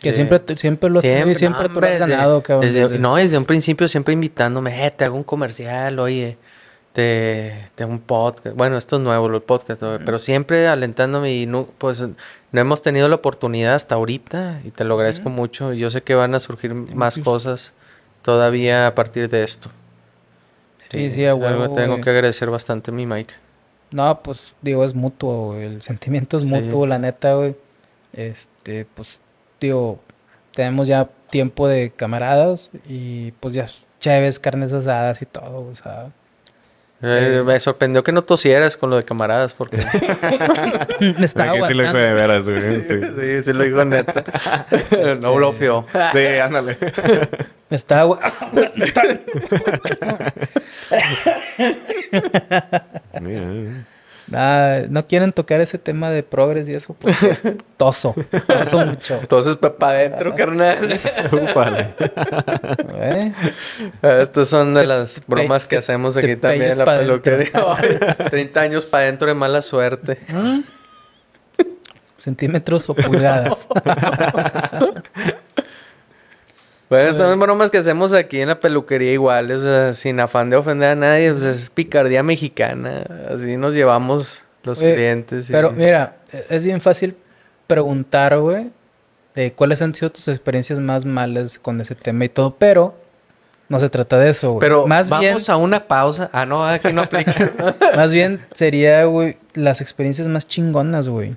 Que siempre, eh, siempre lo siempre, siempre no, tú has ganado, cabrón. no, desde un principio siempre invitándome, eh, te hago un comercial, oye, te, hago un podcast. Bueno, esto es nuevo, el podcast, pero siempre alentándome y no, pues no hemos tenido la oportunidad hasta ahorita y te lo agradezco mucho. Yo sé que van a surgir más cosas todavía a partir de esto. Sí, eh, sí, Tengo que agradecer bastante a mi Mike. No, pues digo, es mutuo, el sentimiento es mutuo, la neta, güey. Este, pues, digo, tenemos ya tiempo de camaradas y pues ya chéves, carnes asadas y todo, o sea. Eh, eh, me sorprendió que no tosieras con lo de camaradas porque... me estaba sí lo dijo de veras, Sí, sí, sí, lo dijo neta. Este, no lo fio Sí, ándale. me estaba... Mira. Eh no quieren tocar ese tema de progres y eso Pues, toso, toso mucho. Entonces, para adentro, ah. carnal. ¿Eh? Ah, estas son de las bromas que hacemos aquí también en la peluquería. 30 años para adentro de mala suerte. ¿Ah? Centímetros o pulgadas. Bueno, pues, son bromas que hacemos aquí en la peluquería igual, o sea, sin afán de ofender a nadie, pues es picardía mexicana, así nos llevamos los clientes. Pero mira, es bien fácil preguntar, güey, de cuáles han sido tus experiencias más malas con ese tema y todo, pero no se trata de eso, güey. Pero más vamos a una pausa. Ah, no, aquí no aplica. más bien sería, güey, las experiencias más chingonas, güey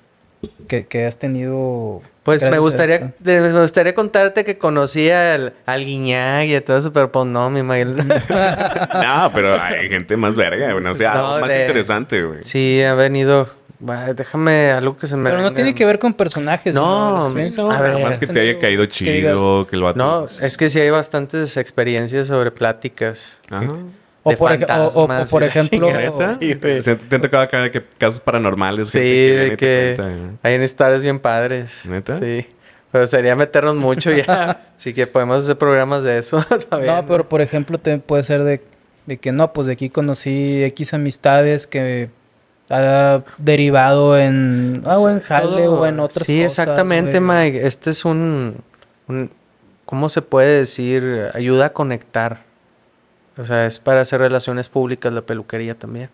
que, has tenido. Pues me gustaría, me gustaría contarte que conocí al, al y a todo eso, pero no, mi mail no, pero hay gente más verga, o sea, más interesante, güey. Sí, ha venido déjame algo que se me. Pero no tiene que ver con personajes. No, ¿no? que te haya caído chido, que, lo No, es que sí hay bastantes experiencias sobre pláticas. Ajá o por, O, por ejemplo... te han tocado que casos paranormales. Sí, de que, hay en historias bien padres. ¿Neta? Sí. Pero sería meternos mucho ya. Así que podemos hacer programas de eso también. No, pero por ejemplo, te puede ser de, que no, pues de aquí conocí X amistades que ha derivado en. Ah, o en jale o en otras cosas. Sí, exactamente, Mike. Este es un, un. ¿Cómo se puede decir? Ayuda a conectar. O sea, es para hacer relaciones públicas la peluquería también.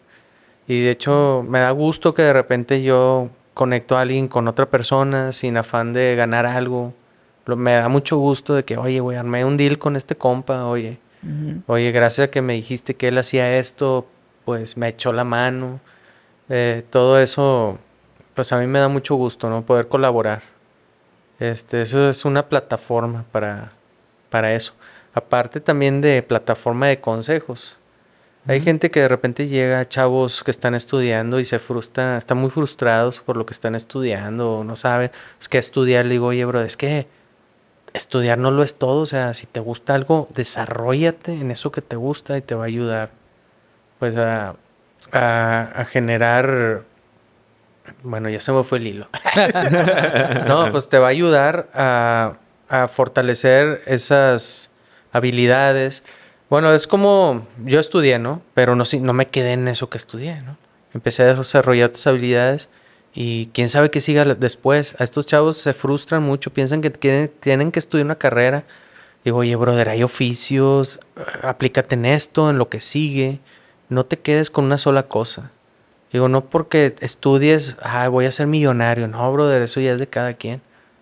Y de hecho, me da gusto que de repente yo conecto a alguien con otra persona sin afán de ganar algo. Me da mucho gusto de que, oye, güey, armé un deal con este compa, oye. Oye, gracias a que me dijiste que él hacía esto, pues me echó la mano. Eh, todo eso, pues a mí me da mucho gusto, ¿no? Poder colaborar. Este, eso es una plataforma para, para eso aparte también de plataforma de consejos. Hay gente que de repente llega, chavos que están estudiando y se frustran, están muy frustrados por lo que están estudiando, no saben, es pues, que estudiar, digo, oye, bro, es que estudiar no lo es todo, o sea, si te gusta algo, desarrollate en eso que te gusta y te va a ayudar, pues, a, generar bueno, ya se me fue el hilo. no, pues te va a ayudar a fortalecer esas, habilidades. Bueno, es como yo estudié, ¿no? Pero no, no me quedé en eso que estudié, ¿no? Empecé a desarrollar tus habilidades y quién sabe qué siga después. A estos chavos se frustran mucho, piensan que tienen, que estudiar una carrera. Digo, oye, brother, hay oficios, aplícate en esto, en lo que sigue. No te quedes con una sola cosa. Digo, no porque estudies, ah, voy a ser millonario. No, brother, eso ya es de cada quien.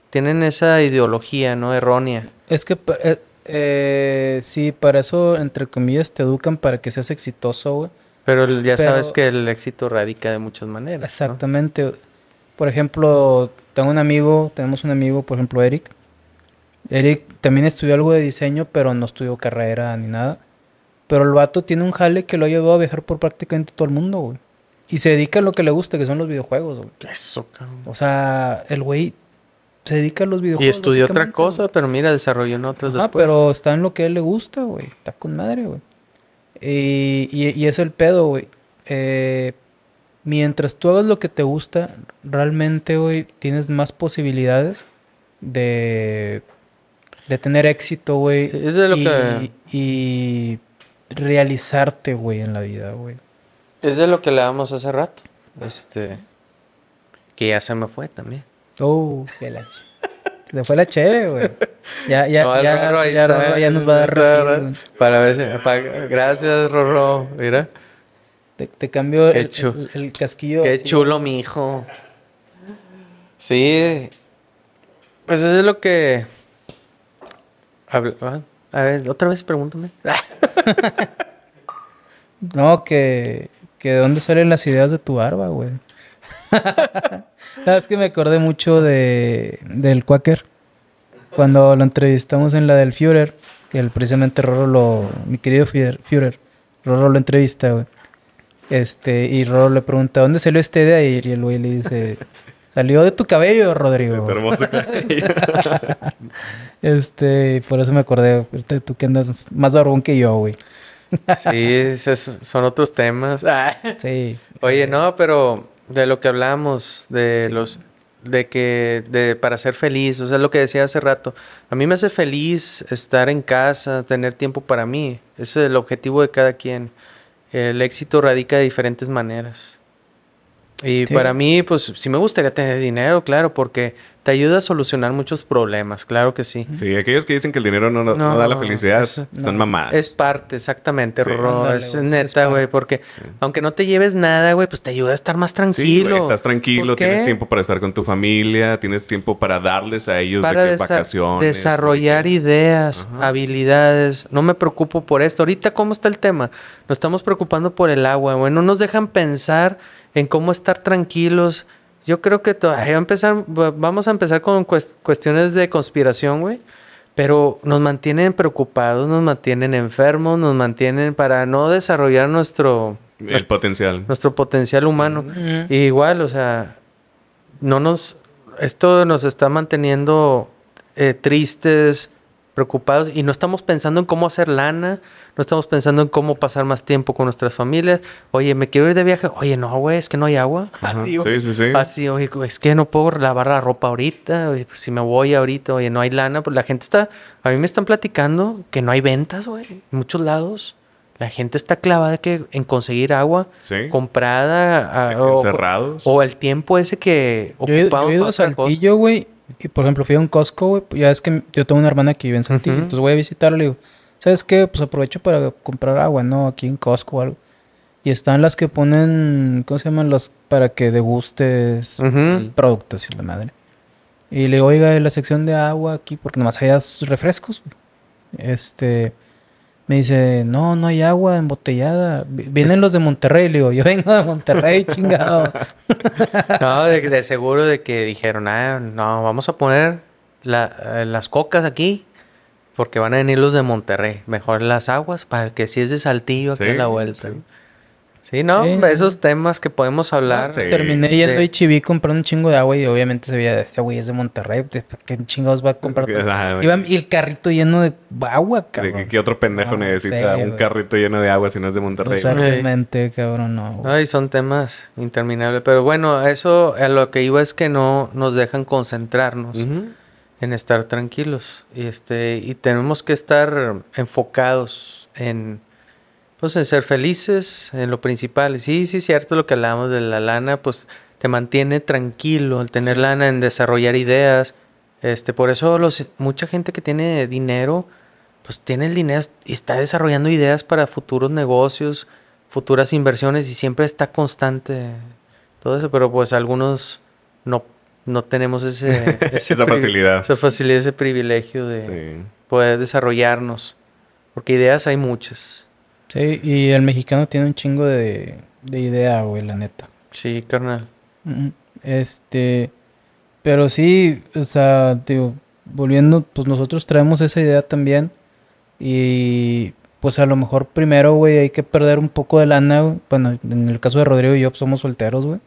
Tienen esa ideología, ¿no? Errónea. Es que eh, eh, sí, para eso, entre comillas, te educan para que seas exitoso, güey. Pero ya sabes que el éxito radica de muchas maneras. Exactamente. Por ejemplo, tengo un amigo, tenemos un amigo, por ejemplo, Eric. Eric también estudió algo de diseño, pero no estudió carrera ni nada. Pero el vato tiene un jale que lo ha llevado a viajar por prácticamente todo el mundo, güey. Y se dedica a lo que le gusta, que son los videojuegos, güey. Eso, cabrón. O sea, el güey se dedica a los videojuegos. Y estudió otra cosa, pero mira, desarrolló en otras Ah, pero está en lo que a él le gusta, güey. Está con madre, güey. Y, es el pedo, güey. Eh, mientras tú hagas lo que te gusta, realmente, güey, tienes más posibilidades de, de tener éxito, güey. y, y realizarte, güey, en la vida, güey. Es de lo que le damos hace rato. Este. Que ya se me fue también. Oh, qué lache. Le fue la che güey. Ya, ya, ya, ya, nos va a dar Para ver gracias, Rorro. Mira. Te, te cambió el, casquillo. Qué chulo, mi hijo. Sí. Pues eso es lo que. ¿ah? A ver, otra vez pregúntame. no, que. Que de dónde salen las ideas de tu barba, güey. es que me acordé mucho de, del Quaker. Cuando lo entrevistamos en la del Führer, que precisamente Roro, lo. Mi querido Führer, Roro lo entrevista, güey. Este, y Roro le pregunta, ¿dónde salió este de ahí? Y el güey le dice, salió de tu cabello, Rodrigo. hermoso cabello. este, por eso me acordé, tú que andas más barbón que yo, güey. sí, son otros temas. Sí. Oye, no, pero de lo que hablamos de los de que de, para ser feliz, o sea, lo que decía hace rato, a mí me hace feliz estar en casa, tener tiempo para mí, ese es el objetivo de cada quien. El éxito radica de diferentes maneras. Y para mí, pues sí me gustaría tener dinero, claro, porque te ayuda a solucionar muchos problemas, claro que sí. Sí, aquellos que dicen que el dinero no, da la felicidad son mamadas. Es parte, exactamente, sí. es neta, güey, porque aunque no te lleves nada, güey, pues te ayuda a estar más tranquilo. estás tranquilo, tienes tiempo para estar con tu familia, tienes tiempo para darles a ellos vacaciones. Desarrollar ideas, habilidades. No me preocupo por esto. Ahorita, ¿cómo está el tema? Nos estamos preocupando por el agua, güey. No nos dejan pensar en cómo estar tranquilos. Yo creo que todavía vamos a empezar con cuestiones de conspiración, güey. Pero nos mantienen preocupados, nos mantienen enfermos, nos mantienen para no desarrollar nuestro... potencial. Nuestro potencial humano. igual, o sea, no nos... Esto nos está manteniendo eh, tristes, preocupados y no estamos pensando en cómo hacer lana, no estamos pensando en cómo pasar más tiempo con nuestras familias. Oye, me quiero ir de viaje. Oye, no, güey, es que no hay agua. Así, Sí, sí, Así, oye, es que no puedo lavar la ropa ahorita. Pues, si me voy ahorita, oye, no hay lana. Pues la gente está, a mí me están platicando que no hay ventas, güey, en muchos lados. La gente está clavada que en conseguir agua comprada a, ah, o, el tiempo ese que ocupamos. yo güey, y por ejemplo, fui a un Costco, güey. Pues, ya es que yo tengo una hermana que vive en Saltillo. Entonces voy a visitarla y digo, ¿sabes qué? Pues aprovecho para comprar agua, ¿no? Aquí en Costco o algo. Y están las que ponen, ¿cómo se llaman? Las para que degustes el productos y la madre. Y le digo, oiga, la sección de agua aquí, porque nomás hay refrescos. Este me dice, no, no hay agua embotellada. Vienen los de Monterrey. Le digo, yo vengo de Monterrey, chingado. no, de, seguro de que dijeron, ah, no, vamos a poner eh, las cocas aquí porque van a venir los de Monterrey. Mejor las aguas para el que si es de Saltillo aquí en la vuelta. Sí, no, esos temas que podemos hablar. Terminé Terminé yendo a chiví comprando un chingo de agua y obviamente se veía, ese güey es de Monterrey, pues, ¿qué chingados va a comprar? Ah, y el carrito lleno de agua, cabrón. qué, otro pendejo ah, necesita un carrito lleno de agua si no es de Monterrey? Exactamente, cabrón, no. Ay, son temas interminables. Pero bueno, eso a lo que iba es que no nos dejan concentrarnos. en estar tranquilos y este y tenemos que estar enfocados en pues en ser felices, en lo principal. Sí, sí, cierto lo que hablamos de la lana, pues te mantiene tranquilo al tener lana, en desarrollar ideas. Este, por eso los, mucha gente que tiene dinero, pues tiene el dinero y está desarrollando ideas para futuros negocios, futuras inversiones y siempre está constante todo eso, pero pues algunos no, no tenemos ese, esa facilidad. ese privilegio de poder desarrollarnos, porque ideas hay muchas. Sí, y el mexicano tiene un chingo de, de idea, güey, la neta. Sí, carnal. Este, pero sí, o sea, digo, volviendo, pues nosotros traemos esa idea también. Y pues a lo mejor primero, güey, hay que perder un poco de lana. Güey. Bueno, en el caso de Rodrigo y yo pues, somos solteros, güey.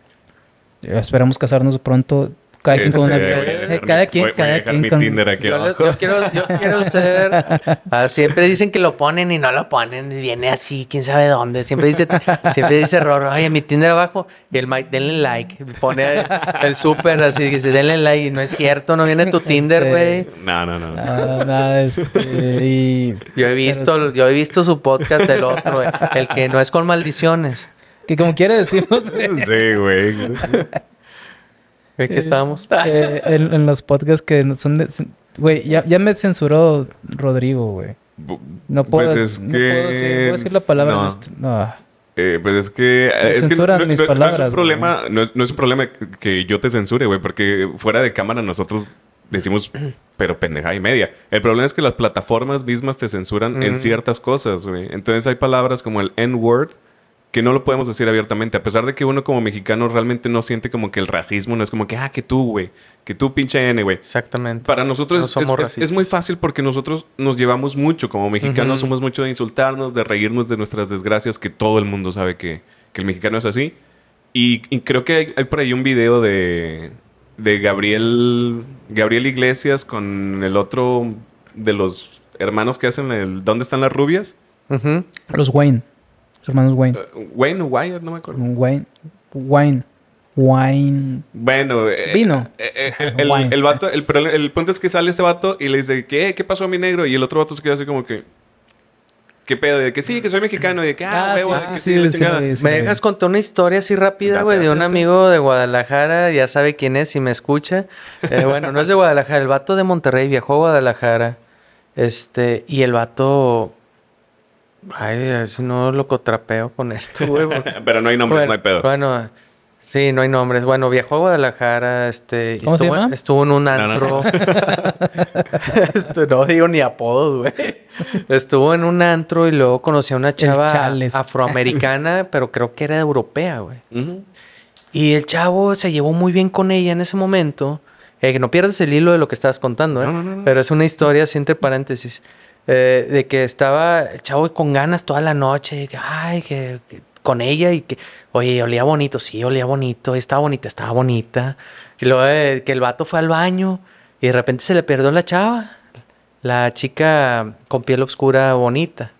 Esperamos casarnos pronto. Cada quien cada quien, con... Tinder aquí yo, abajo. Yo, quiero, yo, quiero, ser... Ah, siempre dicen que lo ponen y no lo ponen. Viene así, quién sabe dónde. Siempre dice, siempre dice Roro, ay, mi Tinder abajo. Y el Mike, denle like. Pone el súper así, dice, denle like. Y no es cierto, no viene tu este, Tinder, güey. No, no, no. No, no, este... Y... Yo he visto, yo he visto su podcast del otro, el que no es con maldiciones. Que como quiere decimos, güey. Sí, güey. ¿En qué eh, estábamos? Eh, en, los podcasts que son Güey, ya, me censuró Rodrigo, güey. No puedo, pues decir, la palabra. No. Este, eh, pues es que, es palabras, no, es un problema, no es, un problema que yo te censure, güey, porque fuera de cámara nosotros decimos, pero pendeja y media. El problema es que las plataformas mismas te censuran en ciertas cosas, güey. Entonces hay palabras como el N-word, que no lo podemos decir abiertamente, a pesar de que uno como mexicano realmente no siente como que el racismo, no es como que, ah, que tú, güey, que tú pinche N, güey. Exactamente. Para nosotros es, muy fácil porque nosotros nos llevamos mucho, como mexicanos somos mucho de insultarnos, de reírnos de nuestras desgracias, que todo el mundo sabe que, el mexicano es así. Y, creo que hay, por ahí un video de, Gabriel, Gabriel Iglesias con el otro de los hermanos que hacen el ¿Dónde están las rubias? Los Wayne. Los hermanos Wayne. Eh, Wayne o Wyatt, no me acuerdo. Wayne. Wayne. Wine. Bueno, eh, vino. Eh, el, el, vato, el, el, punto es que sale ese vato y le dice, ¿qué? ¿Qué pasó a mi negro? Y el otro vato se queda así como que. ¿Qué pedo? De que sí, que soy mexicano. Y de que, ah, ah huevo. sí, me dejas contar una historia así rápida, güey, de un amigo de Guadalajara. Ya sabe quién es y me escucha. bueno, no es de Guadalajara. El vato de Monterrey viajó a Guadalajara. Este, y el vato Ay, si no lo co-trapeo con esto, güey. Pero no hay nombres, no hay pedo. Bueno, sí, no hay nombres. Bueno, viajó a Guadalajara, este, estuvo, estuvo en un antro. Este, no, digo ni apodos, güey. Estuvo en un antro y luego conocí a una chava afroamericana, pero creo que era europea, güey. Y el chavo se llevó muy bien con ella en ese momento. Eh, no pierdes el hilo de lo que estabas contando, ¿eh? Pero es una historia, así entre paréntesis. Eh, de que estaba el chavo con ganas toda la noche, que, que, con ella y que, oye, olía bonito, sí, olía bonito, estaba bonita, estaba bonita. Y luego eh, que el vato fue al baño y de repente se le perdió la chava, la chica con piel oscura bonita.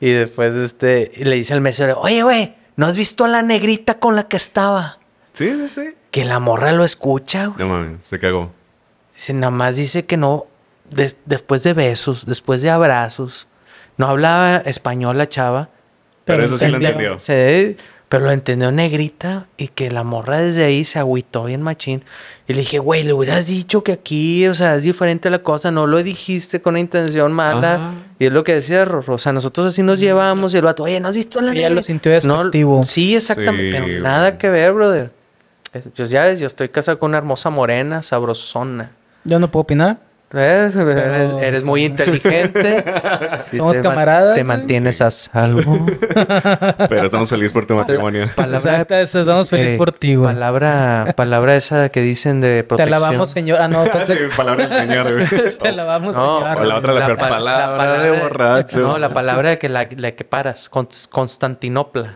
Y después este, le dice al mesero, oye, güey, ¿no has visto a la negrita con la que estaba? Sí, sí, sí. Que la morra lo escucha, güey. No mames, se cagó. Dice, nada más dice que no, después de besos, después de abrazos. No hablaba español la chava. Pero, eso sí lo entendió. pero lo entendió negrita y que la morra desde ahí se agüitó bien machín. Y le dije, güey, le hubieras dicho que aquí, o sea, es diferente la cosa, no lo dijiste con una intención mala. Y es lo que decía Rosa o sea, nosotros así nos llevamos y el vato, oye, ¿no has visto la Ya lo sintió despectivo. No, sí, exactamente, pero nada que ver, brother. Pues ya ves, yo estoy casado con una hermosa morena, sabrosona. Yo no puedo opinar. Eres, muy inteligente. Somos camaradas. te ¿eh? mantienes a salvo. Pero estamos felices por tu matrimonio. Palabra, Exacto, estamos eh, felices por ti, Palabra, palabra esa que dicen de protección. Te alabamos, señor. no. palabra del señor, te alabamos, no, la otra, la, la palabra, de borracho. No, la palabra de que la, que paras. Constantinopla.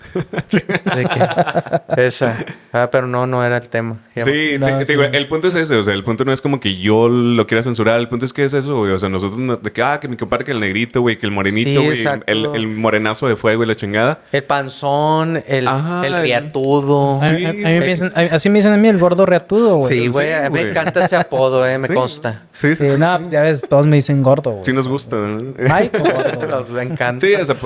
esa. Ah, pero no, no era el tema. Sí, digo, el punto es ese. O sea, el punto no es como que yo lo quiera censurar el punto es que es eso, güey. O sea, nosotros, de que, ah, que mi compadre, que el negrito, güey, que el morenito, güey, el, morenazo de fuego y la chingada. El panzón, el, el riatudo. así me dicen a mí el gordo riatudo, güey. Sí, güey, me encanta ese apodo, eh, me consta. Sí, sí. ya ves, todos me dicen gordo, güey. Sí, nos gusta, ¿no? Ay, gordo. nos encanta. Sí, o sea,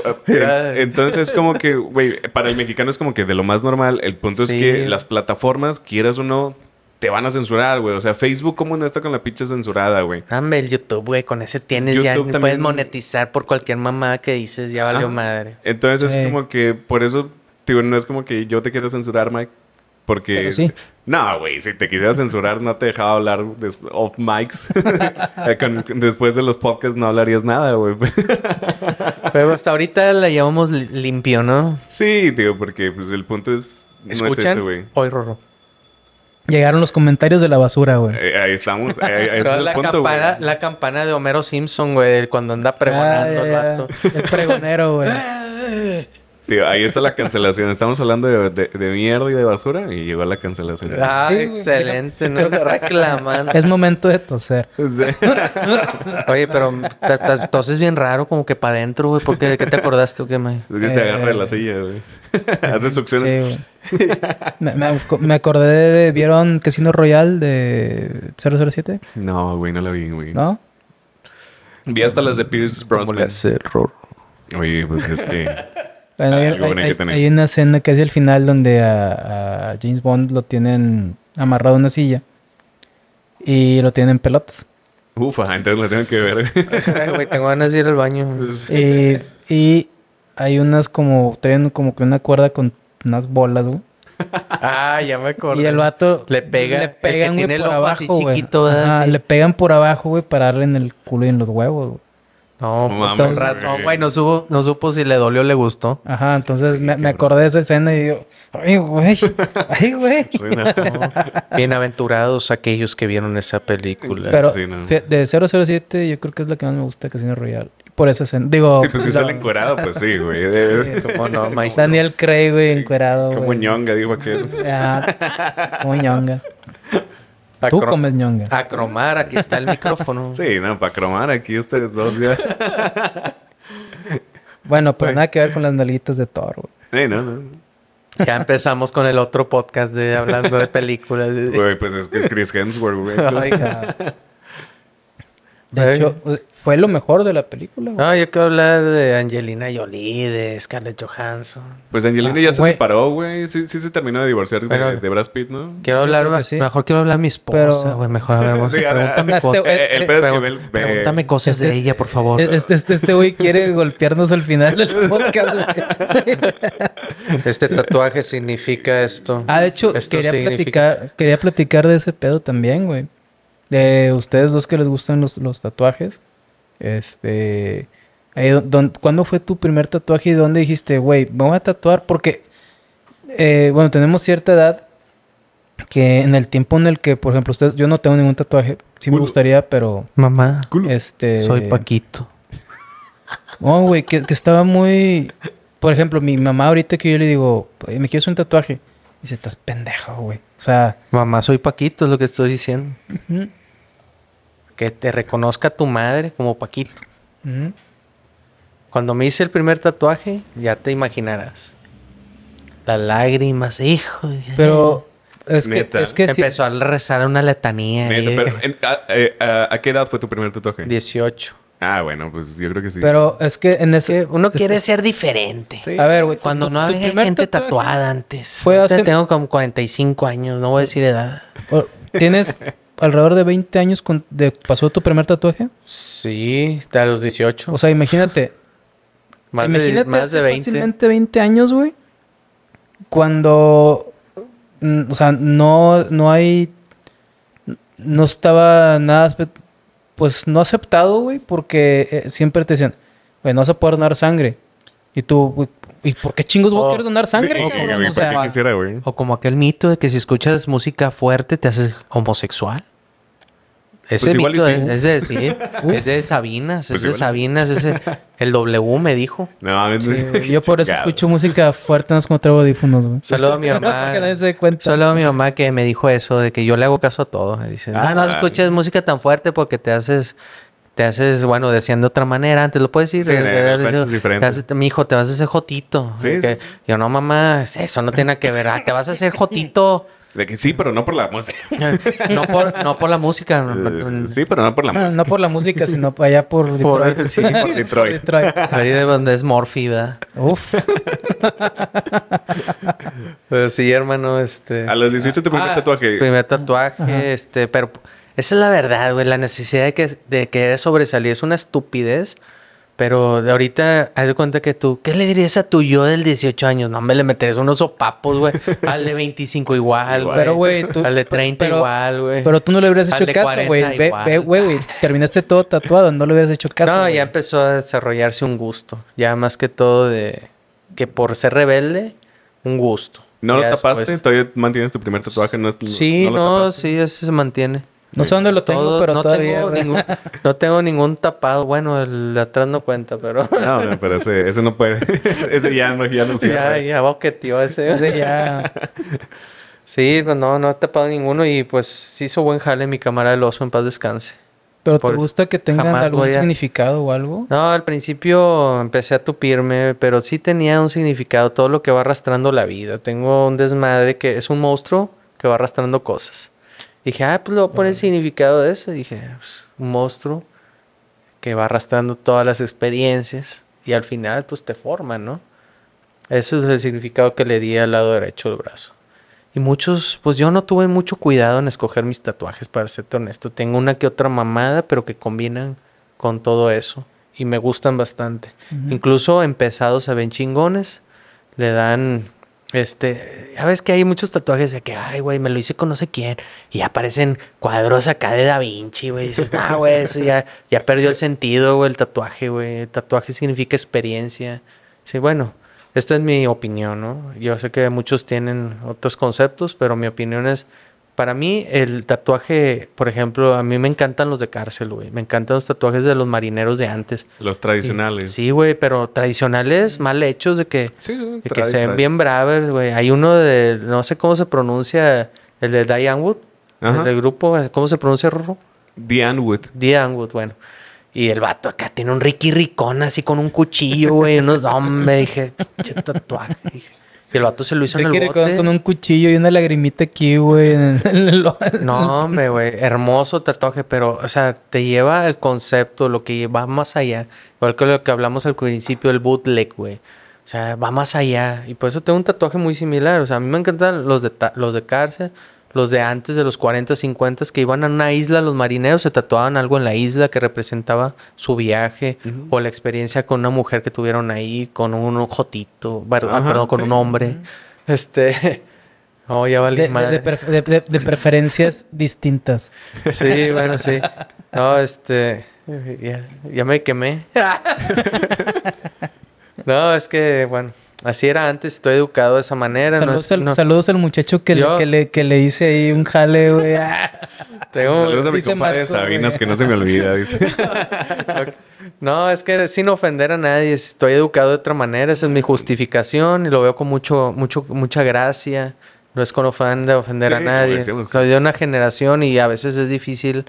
entonces, como que, güey, para el mexicano es como que de lo más normal. El punto es que las plataformas, quieras o no, te van a censurar, güey. O sea, Facebook, ¿cómo no está con la pinche censurada, güey? Dame el YouTube, güey, con ese tienes YouTube ya. También... Puedes monetizar por cualquier mamá que dices, ya valió madre. Entonces es como que, por eso, tío, no es como que yo te quiero censurar, Mike. Porque. sí. No, güey, si te quisiera censurar, no te dejaba hablar off mics. Eh, después de los podcasts no hablarías nada, güey. Pero hasta ahorita la llevamos limpio, ¿no? Sí, tío, porque pues, el punto es. No es güey. Hoy, Rorro. Llegaron los comentarios de la basura, güey. Eh, ahí estamos. Eh, es la, campana, la campana de Homero Simpson, güey, cuando anda pregonando ah, el vato. El pregonero, güey. Eh, Tío, ahí está la cancelación. Estamos hablando de, mierda y de basura y llegó la cancelación. Ah, excelente. No se reclaman. Es momento de toser. Oye, pero toses bien raro, como que para adentro, güey. ¿Por qué, ¿De qué te acordaste o qué, me? Es que se eh, agarra de la silla, güey. Hace succiones. Sí, güey. me, acordé de... ¿Vieron Casino Royal de 007? No, güey. No la vi, güey. ¿No? Vi hasta las de Pierce Brosnan. ¿Cómo le hace error? Oye, pues es que... Ah, hay, una escena que es el final donde a, James Bond lo tienen amarrado en una silla y lo tienen pelotas. Ufa, entonces lo tienen que ver. tengo ganas de ir al baño. Pues, y, hay unas como, traen como que una cuerda con unas bolas, güey. Ah, ya me acordé. Y el vato le pegan, por abajo, le pegan por abajo, güey, para darle en el culo y en los huevos, güey. No, no pues, razón, güey. No, supo, no supo si le dolió o le gustó. Ajá, entonces me, me, acordé de esa escena y digo, ay, güey, ay, güey. Bienaventurados aquellos que vieron esa película. Pero de 007 yo creo que es la que más me gusta, Casino Royal. Por esa escena, digo... Sí, pues si sale encuerado, pues sí, güey. Daniel Craig, güey, encuerado, Como ñonga, digo aquel. Ah, como ñonga. Tú comes ñonga. A cromar, aquí está el micrófono. sí, no, para cromar aquí ustedes dos ya. bueno, pero nada que ver con las nalitas de Thor Sí, no, no. Ya empezamos con el otro podcast de hablando de películas. Güey, pues es que es Chris Hemsworth, güey. De hecho, fue lo mejor de la película. Güey. Ah, yo quiero hablar de Angelina Jolie, de Scarlett Johansson. Pues Angelina ah, ya se separó, güey. Sí, sí se terminó de divorciar de, de, Brad Pitt, ¿no? Quiero hablar, mejor quiero hablar a mi esposa, güey. Mejor hablamos. pregúntame, este cosas. el, pregúntame cosas de este ella, por favor. E-, este, este, este güey quiere golpearnos al final del podcast. este tatuaje significa esto. Ah, de hecho, quería, platicar, quería platicar de ese pedo también, güey. De ustedes dos que les gustan los, los tatuajes, este, ahí ¿cuándo fue tu primer tatuaje y dónde dijiste, güey, me voy a tatuar? Porque, eh, bueno, tenemos cierta edad que en el tiempo en el que, por ejemplo, ustedes, yo no tengo ningún tatuaje, sí me gustaría, pero... Mamá, este, soy Paquito. No, güey, que, que, estaba muy... Por ejemplo, mi mamá ahorita que yo le digo, me quiero hacer un tatuaje. Dice, estás pendejo, güey. O sea. Mamá, soy Paquito, es lo que estoy diciendo. Que te reconozca tu madre como Paquito. Cuando me hice el primer tatuaje, ya te imaginarás. Las lágrimas, hijo. Pero es que, es que empezó a rezar una letanía. Eh, ¿a, qué edad fue tu primer tatuaje? 18. Ah, bueno, pues yo creo que sí. Pero es que en ese. uno quiere ser diferente. A ver, güey. Cuando no había gente tatuada antes. Fue Tengo como 45 años, no voy a decir edad. ¿Tienes alrededor de 20 años con... pasó tu primer tatuaje? Sí, a los 18. O sea, imagínate. más, de, 20. Fácilmente 20 años, güey. Cuando. Mm, o sea, no, no hay. No estaba nada pues no aceptado, güey, porque eh, siempre te decían, güey, no vas a poder donar sangre. Y tú, ¿y por qué chingos voy a oh, querer donar sangre? o, o como aquel mito de que si escuchas música fuerte te haces homosexual. Pues ese, de Sabinas, es ese pues de Sabinas, ese el W me dijo. yo por eso escucho música fuerte más como traigo audífonos, güey. Solo a mi mamá. saludo a mi mamá que me dijo eso de que yo le hago caso a todo. Me dice, ah, no, escuches música tan fuerte porque te haces te haces, bueno, decían de otra manera, antes lo puedes ir, mi hijo, te vas a hacer jotito. yo no, mamá, eso no tiene nada que ver. Ah, te vas a hacer jotito. De que sí, pero no por la música. Eh, no, por, no por la música. sí, pero no por la ah, música. No por la música, sino allá por Detroit. Por, sí, por Detroit. Ahí de donde es Morphy, ¿verdad? Uf. pues sí, hermano, este... A los 18 te primer ah. tatuaje. Primer tatuaje, este, pero... Esa es la verdad, güey. La necesidad de, que, de querer sobresalir es una estupidez pero de ahorita, haz de cuenta que tú, ¿qué le dirías a tu yo del 18 años? No, me le metes unos sopapos, güey. Al de 25 igual, güey. Pero, güey, Al de 30 igual, güey. Pero tú no le hubieras hecho caso, güey. terminaste todo tatuado, no le hubieras hecho caso. No, ya empezó a desarrollarse un gusto. Ya más que todo de... Que por ser rebelde, un gusto. ¿No lo tapaste? ¿Todavía mantienes tu primer tatuaje? ¿No es... sí, no sí, ese se mantiene. No sé dónde lo tengo, pero no todavía. Tengo ningún, no tengo ningún tapado. Bueno, el de atrás no cuenta, pero. No, pero ese, ese, no puede. ese ya no, ya sirve. Ya, ya tío ese. ese ya. Sí, pues no, no he tapado ninguno y pues sí hizo buen jale en mi cámara del oso en paz descanse. ¿Pero te gusta que tengan algún significado o algo? No, al principio empecé a tupirme, pero sí tenía un significado, todo lo que va arrastrando la vida. Tengo un desmadre que es un monstruo que va arrastrando cosas. Dije, ah, pues a poner el significado de eso. Dije, pues, un monstruo que va arrastrando todas las experiencias y al final, pues te forma, ¿no? Ese es el significado que le di al lado derecho del brazo. Y muchos, pues yo no tuve mucho cuidado en escoger mis tatuajes, para serte honesto. Tengo una que otra mamada, pero que combinan con todo eso. Y me gustan bastante. Incluso empezados a ven chingones, le dan este, ya ves que hay muchos tatuajes de que, ay, güey, me lo hice con no sé quién. Y aparecen cuadros acá de Da Vinci, güey. Dices, ah, güey, eso ya, ya perdió el sentido, güey, el tatuaje, güey. tatuaje significa experiencia. Sí, bueno, esta es mi opinión, ¿no? Yo sé que muchos tienen otros conceptos, pero mi opinión es, para mí, el tatuaje, por ejemplo, a mí me encantan los de cárcel, güey. Me encantan los tatuajes de los marineros de antes. Los tradicionales. sí, güey, pero tradicionales mal hechos, de que, se ven bien braves, güey. Hay uno de, no sé cómo se pronuncia, el de Diane Wood, el del grupo, ¿cómo se pronuncia, rojo. Diane Wood. Diane Wood, bueno. Y el vato acá tiene un Ricky Ricón así con un cuchillo, güey. Unos, hombre, dije, pinche tatuaje. Dije, que el vato se lo hizo en el bote. Con, un cuchillo y una lagrimita aquí, güey. no, hombre, güey. Hermoso tatuaje, pero, o sea, te lleva el concepto, lo que va más allá. Igual que lo que hablamos al principio, el bootleg, güey. O sea, va más allá. Y por eso tengo un tatuaje muy similar. O sea, a mí me encantan los de, los de cárcel los de antes de los 40, 50, que iban a una isla, los marineros se tatuaban algo en la isla que representaba su viaje o la experiencia con una mujer que tuvieron ahí, con un jotito, ah, perdón, con un hombre. Este. Oh, ya vale. De, preferencias distintas. Sí, bueno, sí. No, este. ya me quemé. no, es que, bueno. Así era antes, estoy educado de esa manera. Saludos, al, muchacho que, le, que, hice ahí un jale, güey. Ah. Saludos a mi compadre Sabinas, que no se me olvida, No, es que sin ofender a nadie, estoy educado de otra manera, esa es mi justificación y lo veo con mucho, mucho, mucha gracia. No es con ofender, ofender a nadie. Soy de una generación y a veces es difícil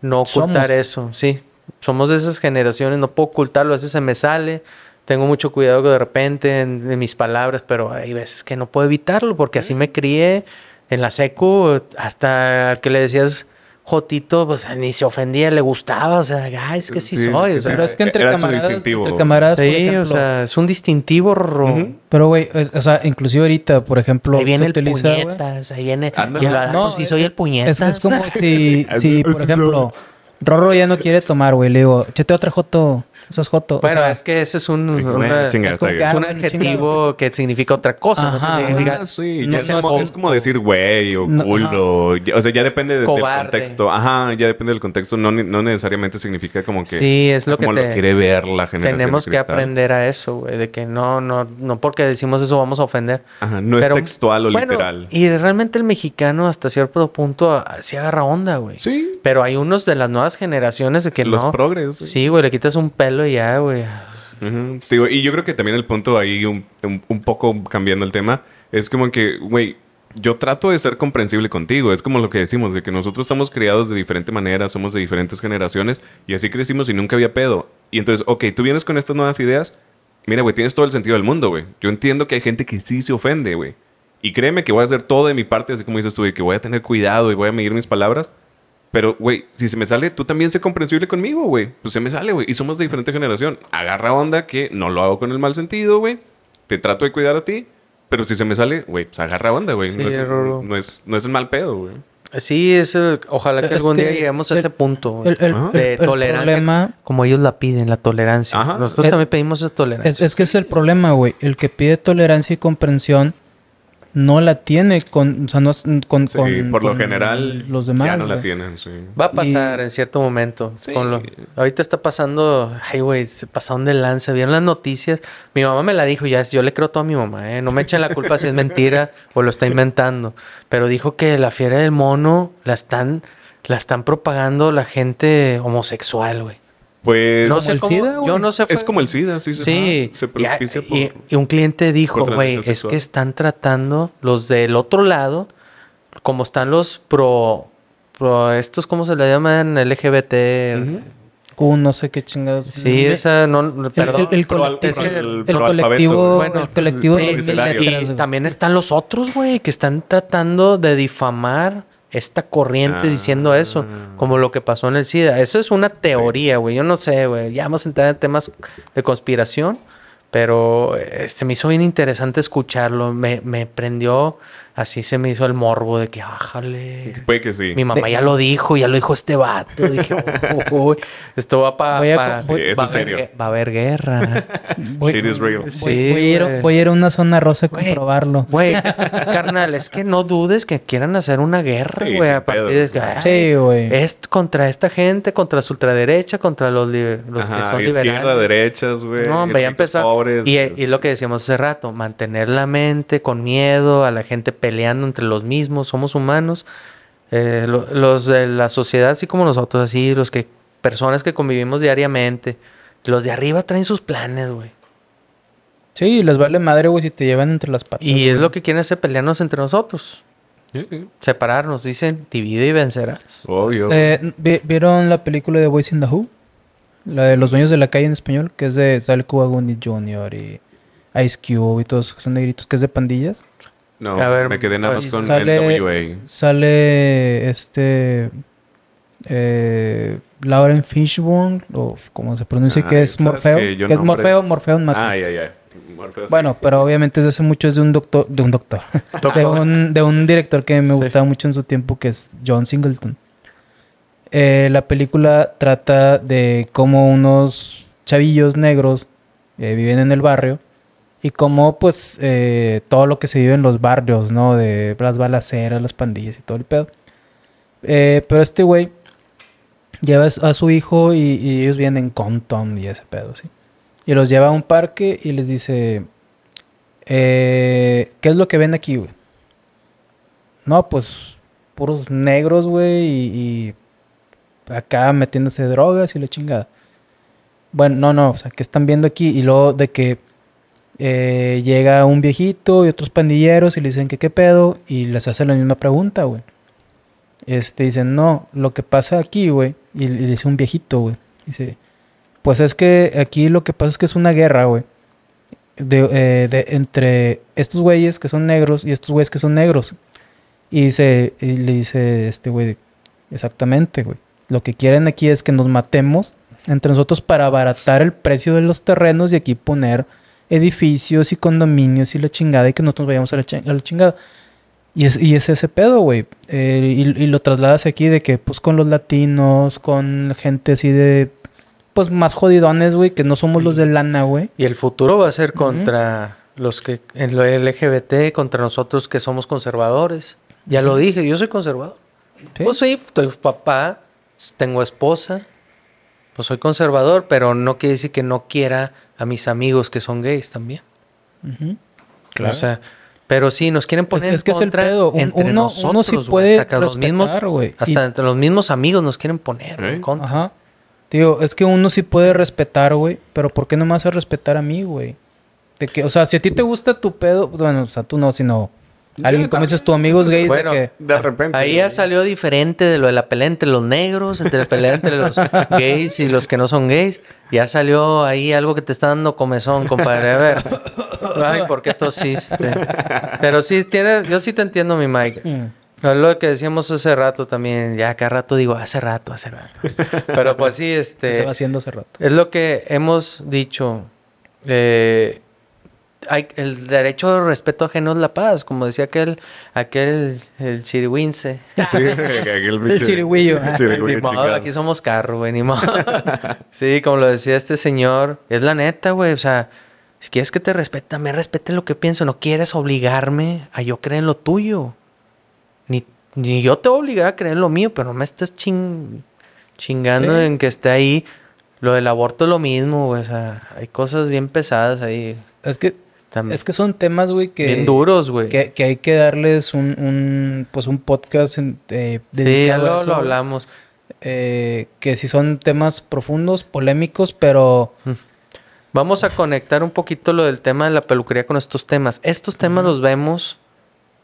no ocultar eso. Sí, somos de esas generaciones, no puedo ocultarlo, a veces se me sale tengo mucho cuidado de repente en, mis palabras, pero hay veces que no puedo evitarlo porque así me crié en la secu, hasta que le decías Jotito, pues ni se ofendía, le gustaba, o sea, es que sí, soy. pero es que entre camaradas, entre camaradas sí, o sea, es un distintivo. Rorro. Pero, güey, o sea, inclusive ahorita, por ejemplo, ahí viene se el puñetas, ahí viene, y pues, si soy el puñetas. Es, como si, si, por ejemplo, Rorro ya no quiere tomar, güey, le digo, chete otra Joto. Eso es joto. Bueno, es que ese es un, ah, adjetivo que significa otra cosa. Ajá, es, como, decir güey o culo. o sea, ya depende del contexto. Ajá, ya depende del contexto. No, necesariamente significa como que. Sí, es lo que. Te, quiere ver la generación. Tenemos que aprender a eso, güey. De que no, no, no porque decimos eso vamos a ofender. Ajá, no es textual o literal. Y realmente el mexicano hasta cierto punto ah, se agarra onda, güey. Sí. Pero hay unos de las nuevas generaciones que no. Los Sí, güey, le quitas un pelo y yo creo que también el punto ahí, un, poco cambiando el tema, es como que, güey, yo trato de ser comprensible contigo. Es como lo que decimos, de que nosotros estamos criados de diferente manera, somos de diferentes generaciones y así crecimos y nunca había pedo. Y entonces, ok, tú vienes con estas nuevas ideas. Mira, güey, tienes todo el sentido del mundo, güey. Yo entiendo que hay gente que sí se ofende, güey. Y créeme que voy a hacer todo de mi parte, así como dices tú, y que voy a tener cuidado y voy a medir mis palabras. Pero, güey, si se me sale, tú también sé comprensible conmigo, güey. Pues se me sale, güey. Y somos de diferente generación. Agarra onda que no lo hago con el mal sentido, güey. Te trato de cuidar a ti. Pero si se me sale, güey, pues agarra onda, güey. no, es, no, es, el mal pedo, güey. Sí, es ojalá que algún día lleguemos a ese punto el, Problema, como ellos la piden, la tolerancia. Nosotros eh, también pedimos esa tolerancia. Es, que es el problema, güey. El que pide tolerancia y comprensión no la tiene con, o sea, no, mm, con, sí, con por lo general los demás. Ya no la tienen, sí. Va a pasar en cierto momento. ahorita está pasando, ay güey, se pasaron de lanza, vieron las noticias. Mi mamá me la dijo, ya yo le creo todo a mi mamá, ¿eh? no me echen la culpa si es mentira o lo está inventando, pero dijo que la fiera del mono la están la están propagando la gente homosexual, güey. Pues no sé yo no sé. Es como el SIDA, sí. Sí. Se, y, por, y, un cliente dijo, güey, es que están tratando los del otro lado, como están los pro, estos, ¿cómo se le llaman? LGBT. Q, no sé qué chingados. Sí, esa no, perdón. El, colectivo, bueno, el colectivo y también están los otros, güey, que están tratando de difamar esta corriente diciendo ah. eso, como lo que pasó en el SIDA. Eso es una teoría, güey. Yo no sé, güey. Ya vamos a entrar en temas de conspiración, pero este, me hizo bien interesante escucharlo. Me, me prendió Así se me hizo el morbo de que, ájale. puede que sí. Mi mamá ya lo dijo, ya lo dijo este vato. Dije, esto va para. Pa, sí, va, va, a haber guerra. Shit is real. Sí, voy, a ir a una zona rosa y comprobarlo. Güey, carnal, es que no dudes que quieran hacer una guerra, güey. Sí, güey. es contra esta gente, contra su ultraderecha, contra los, los que son izquierda, liberales. derechas, güey. No, hombre, ya empezar. y, lo que decíamos hace rato, mantener la mente con miedo a la gente peleando entre los mismos, somos humanos. Eh, los de la sociedad, así como nosotros, así, los que, personas que convivimos diariamente, los de arriba traen sus planes, güey. Sí, les vale madre, güey, si te llevan entre las patas. Y es lo que quieren hacer, pelearnos entre nosotros. Separarnos, dicen, divide y vencerás. Obvio. Eh, ¿Vieron la película de Boys in the La de Los Dueños de la Calle en español, que es de Sal Cuba Jr. y Ice Cube y todos son negritos, que es de pandillas. No, me quedé nada más pues, con sale, Sale este. Eh, Lauren Fishburne, o como se pronuncia, ah, que es Morfeo. Que, es Morfeo, Morfeo en Matrix. bueno, pero obviamente desde hace mucho es de un doctor, de un doctor, de, un, director que me gustaba mucho en su tiempo, que es John Singleton. Eh, la película trata de cómo unos chavillos negros eh, viven en el barrio y como, pues eh, todo lo que se vive en los barrios, ¿no? De las balaceras, las pandillas y todo el pedo. Eh, pero este güey lleva a su hijo y, ellos vienen con Tom y ese pedo, ¿sí? Y los lleva a un parque y les dice, eh, ¿qué es lo que ven aquí, güey? No, pues puros negros, güey, y, acá metiéndose drogas y la chingada. Bueno, no, no, o sea, ¿qué están viendo aquí? Y luego de que eh, llega un viejito y otros pandilleros y le dicen que qué pedo y les hace la misma pregunta, güey. Este, dicen, no, lo que pasa aquí, güey, y, le dice un viejito, güey. Dice, pues es que aquí lo que pasa es que es una guerra, güey. De, eh, entre estos güeyes que son negros y estos güeyes que son negros. Y, dice, y le dice este güey, exactamente, güey. Lo que quieren aquí es que nos matemos entre nosotros para abaratar el precio de los terrenos y aquí poner edificios y condominios y la chingada y que nosotros vayamos a la, a chingada. Y es, y es, ese pedo, güey. Eh, y, lo trasladas aquí de que, pues, con los latinos, con gente así de, pues, más jodidones, güey, que no somos los de lana, güey. Y el futuro va a ser contra los que, en lo LGBT, contra nosotros que somos conservadores. Ya lo dije, yo soy conservador. yo Pues sí, estoy papá, tengo esposa, pues soy conservador, pero no quiere decir que no quiera a mis amigos que son gays también. Claro. O sea, pero sí, nos quieren poner es, en contra que es el pedo. uno, nosotros, sí puede respetar, hasta, los mismos, hasta entre los mismos amigos nos quieren poner en contra. Ajá. Tío, es que uno sí puede respetar, güey, pero ¿por qué no me a respetar a mí, güey? o sea, si a ti te gusta tu pedo, bueno, o sea, tú no, sino Alguien, como dices tu amigos gays. de, que de repente. Ahí ya salió diferente de lo de la pelea entre los negros, entre la pelea entre los gays y los que no son gays. Ya salió ahí algo que te está dando comezón, compadre. A ver. Ay, ¿por qué tosiste? Pero sí, tienes, yo sí te entiendo, mi Mike. Mm. lo que decíamos hace rato también, ya cada rato digo, hace rato, hace rato. Pero pues sí, este... Se va haciendo hace rato. Es lo que hemos dicho. Eh, hay, el derecho de respeto ajeno es la paz, como decía aquel, aquel, el chirihuince. aquel el chirihuillo, aquí somos carro, güey, ni modo. sí, como lo decía este señor, es la neta, güey, o sea, si quieres que te respeta me respete lo que pienso, no quieres obligarme a yo creer en lo tuyo. Ni, ni yo te voy a obligar a creer en lo mío, pero no me estés ching, chingando en que esté ahí. Lo del aborto es lo mismo, güey, o sea, hay cosas bien pesadas ahí. Es que es que son temas, güey, que... duros, güey. Que, hay que darles un, un pues, un podcast eh, dedicado eh, sí, lo, lo hablamos. que si son temas profundos, polémicos, pero... Vamos a conectar un poquito lo del tema de la peluquería con estos temas. Estos temas los vemos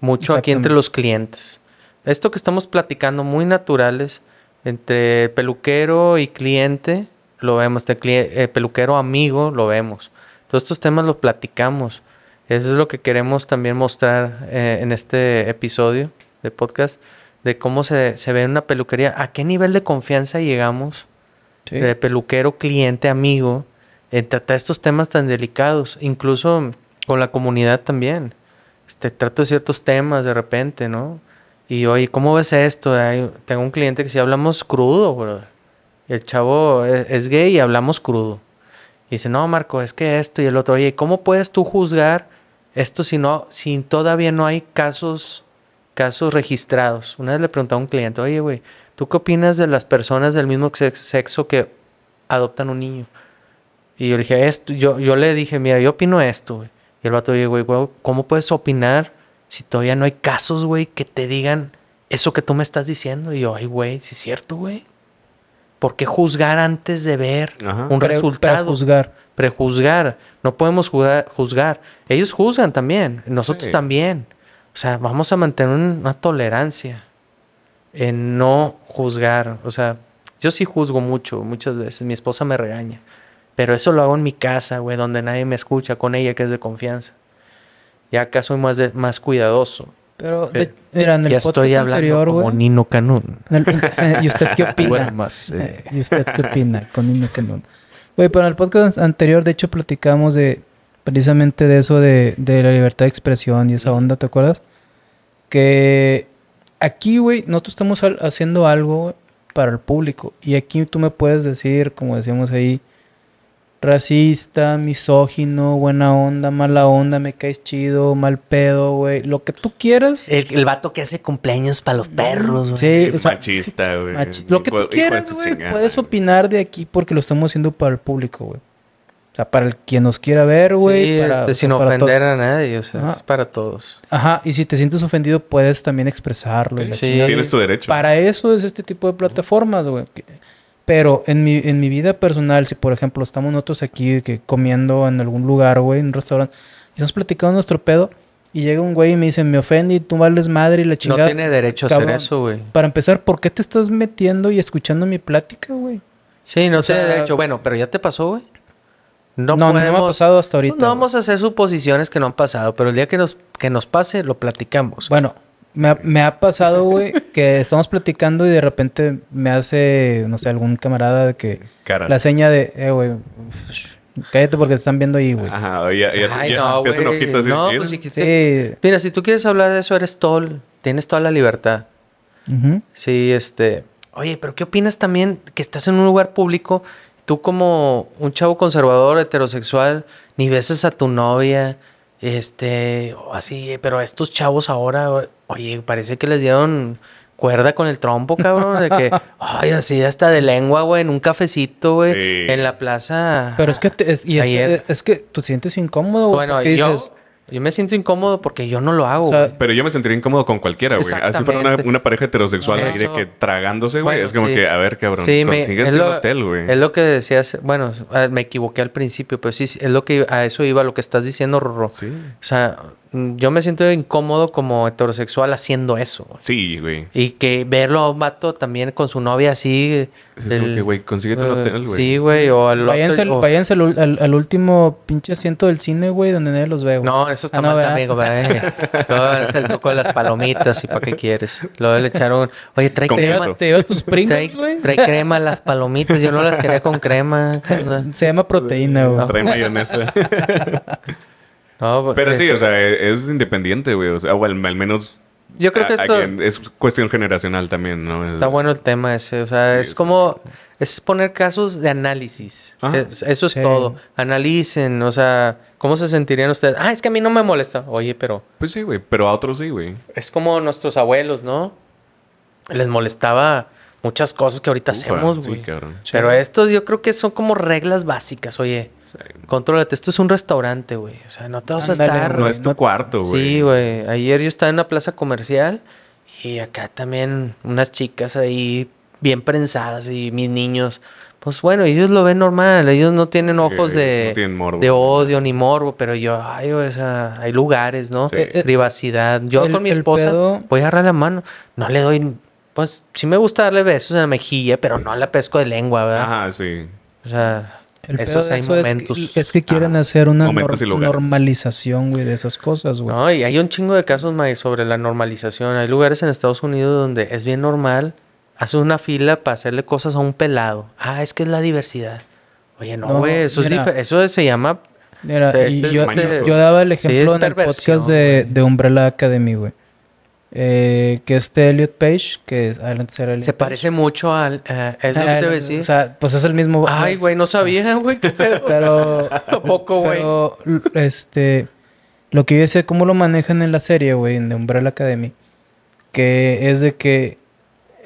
mucho aquí entre los clientes. Esto que estamos platicando, muy naturales, entre peluquero y cliente, lo vemos, eh, peluquero amigo, lo vemos. Todos estos temas los platicamos. Eso es lo que queremos también mostrar eh, en este episodio de podcast, de cómo se, ve en una peluquería, a qué nivel de confianza llegamos de eh, peluquero, cliente, amigo, en tratar estos temas tan delicados, incluso con la comunidad también. Este, trato ciertos temas de repente, ¿no? Y oye, ¿cómo ves esto? tengo un cliente que si hablamos crudo, bro. El chavo e, es gay y hablamos crudo. Y dice, no, Marco, es que esto y el otro. Oye, ¿cómo puedes tú juzgar esto si, no, si todavía no hay casos, casos registrados? Una vez le pregunté a un cliente, oye, güey, ¿tú qué opinas de las personas del mismo sexo que adoptan un niño? Y yo le dije, yo, le dije, mira, yo opino esto, güey. Y el vato oye, güey, ¿cómo puedes opinar si todavía no hay casos, güey, que te digan eso que tú me estás diciendo? Y yo, ay, güey, sí es cierto, güey. ¿Por qué juzgar antes de ver un resultado? Prejuzgar. Prejuzgar. No podemos juzgar. Ellos juzgan también, nosotros también. O sea, vamos a mantener una tolerancia en no juzgar. O sea, yo sí juzgo mucho, muchas veces. Mi esposa me regaña. Pero eso lo hago en mi casa, güey, donde nadie me escucha, con ella que es de confianza. Ya acá soy más, más cuidadoso. Pero, eh, mira, en el ya podcast estoy hablando anterior, como Nino ¿Y usted qué opina? Eh. Eh, ¿Y usted qué opina con Nino Canun? Güey, pero en el podcast anterior, de hecho, platicamos de precisamente de eso de, de la libertad de expresión y esa onda, ¿te acuerdas? Que aquí, güey, nosotros estamos haciendo algo para el público. Y aquí tú me puedes decir, como decíamos ahí, racista, misógino, buena onda, mala onda, me caes chido, mal pedo, güey. Lo que tú quieras. El, el vato que hace cumpleaños para los mm, perros, güey. Sí, o machista, güey. lo que tú quieras, güey. Puedes opinar de aquí porque lo estamos haciendo para el público, güey. O sea, para el, quien nos quiera ver, güey. Sí, este, sin ofender a nadie, o sea, es para todos. Ajá, y si te sientes ofendido, puedes también expresarlo. sí. tienes tu derecho. Para eso es este tipo de plataformas, güey. Pero en mi, en mi vida personal, si por ejemplo estamos nosotros aquí que comiendo en algún lugar, güey, en un restaurante, y estamos platicando nuestro pedo, y llega un güey y me dice, me y tú vales madre y la chingada. No tiene derecho a hacer eso, güey. Para empezar, ¿por qué te estás metiendo y escuchando mi plática, güey? Sí, no tiene derecho. Bueno, pero ya te pasó, güey. No, no, ha pasado hasta ahorita. No, no vamos a hacer suposiciones que no han pasado, pero el día que nos, que nos pase, lo platicamos. Bueno, me ha, pasado, güey, que estamos platicando y de repente me hace, no sé, algún camarada de que... La seña de, eh, güey, cállate porque te están viendo ahí, güey. Ajá, ya, ya, Ay, no, güey. No, pues, si, sí. mira, si tú quieres hablar de eso, eres tol. Tienes toda la libertad. Sí, este... Oye, pero ¿qué opinas también que estás en un lugar público tú como un chavo conservador, heterosexual, ni besas a tu novia, este, así, pero a estos chavos ahora, Oye, parece que les dieron cuerda con el trompo, cabrón. De que, ay, así hasta de lengua, güey, en un cafecito, güey, en la plaza. Pero es que, y ayer. Eh, es, que tú sientes incómodo, güey. Bueno, yo, yo me siento incómodo porque yo no lo hago, güey. Pero yo me sentiría incómodo con cualquiera, güey. Así fuera una, pareja heterosexual de que tragándose, güey. es como que, a ver, cabrón, sí, me, es lo, hotel, güey. Es lo que decías, bueno, ah, me equivoqué al principio, pero sí, es lo que a eso iba, lo que estás diciendo, Rorro. Sí. O sea, yo me siento incómodo como heterosexual haciendo eso. Sí, güey. Y que verlo a un vato también con su novia así. Es lo que, güey, consíguete un eh, hotel, güey. Sí, güey. O al váyanse, váyanse al, al, último pinche asiento del cine, güey, donde nadie los ve, güey. No, eso está ah, mal güey. Luego es el toco de las palomitas y para qué quieres. Luego le echaron, oye, trae crema. Te llevas tus Pringles, güey. Trae, crema crema las palomitas. Yo no las quería con crema. Se llama proteína, güey. Trae mayonesa. Pues, pero sí, o sea, e-, es independiente, güey. O sea, o al menos yo creo que esto... es cuestión generacional también, ¿no? Está bueno el tema ese. O sea, es como... Es poner casos de análisis. Ah. eso es todo. Analicen, o sea... ¿Cómo se sentirían ustedes? Ah, es que a mí no me molesta. Oye, pero... Pues sí, güey. Pero a otros sí, güey. Es como nuestros abuelos, ¿no? Les molestaba muchas cosas que ahorita hacemos, güey. Pero estos yo creo que son como reglas básicas, oye. Controlate, Contrólate, esto es un restaurante, güey. O sea, no te vas a estar. No es tu cuarto, güey. Sí, güey. Ayer yo estaba en una plaza comercial y acá también unas chicas ahí bien prensadas y mis niños. Pues bueno, ellos lo ven normal, ellos no tienen ojos de, de odio ni morbo, pero yo, ay, o sea, hay lugares, ¿no? Eh, eh, Privacidad. Yo con mi esposa voy a agarrar la mano, no le doy pues sí me gusta darle besos en la mejilla, pero no a la pesco de lengua, ¿verdad? Ajá, sí. O sea, esos hay momentos. Es que, quieren hacer una normalización, güey, de esas cosas, güey. No, y hay un chingo de casos, May, sobre la normalización. Hay lugares en Estados Unidos donde es bien normal hacer una fila para hacerle cosas a un pelado. Ah, es que es la diversidad. Oye, no, güey, eso, es eso se llama... Mira, este yo, daba el ejemplo en el podcast de Umbrella Academy, güey eh, que este Elliot Page, que es, adelante será Se parece mucho al. Uh, es lo que te O sea, pues es el mismo. Ay, güey, no sabía, güey, pero. Tampoco, güey. este. Lo que yo decía... cómo lo manejan en la serie, güey, en Umbrella Academy, que es de que.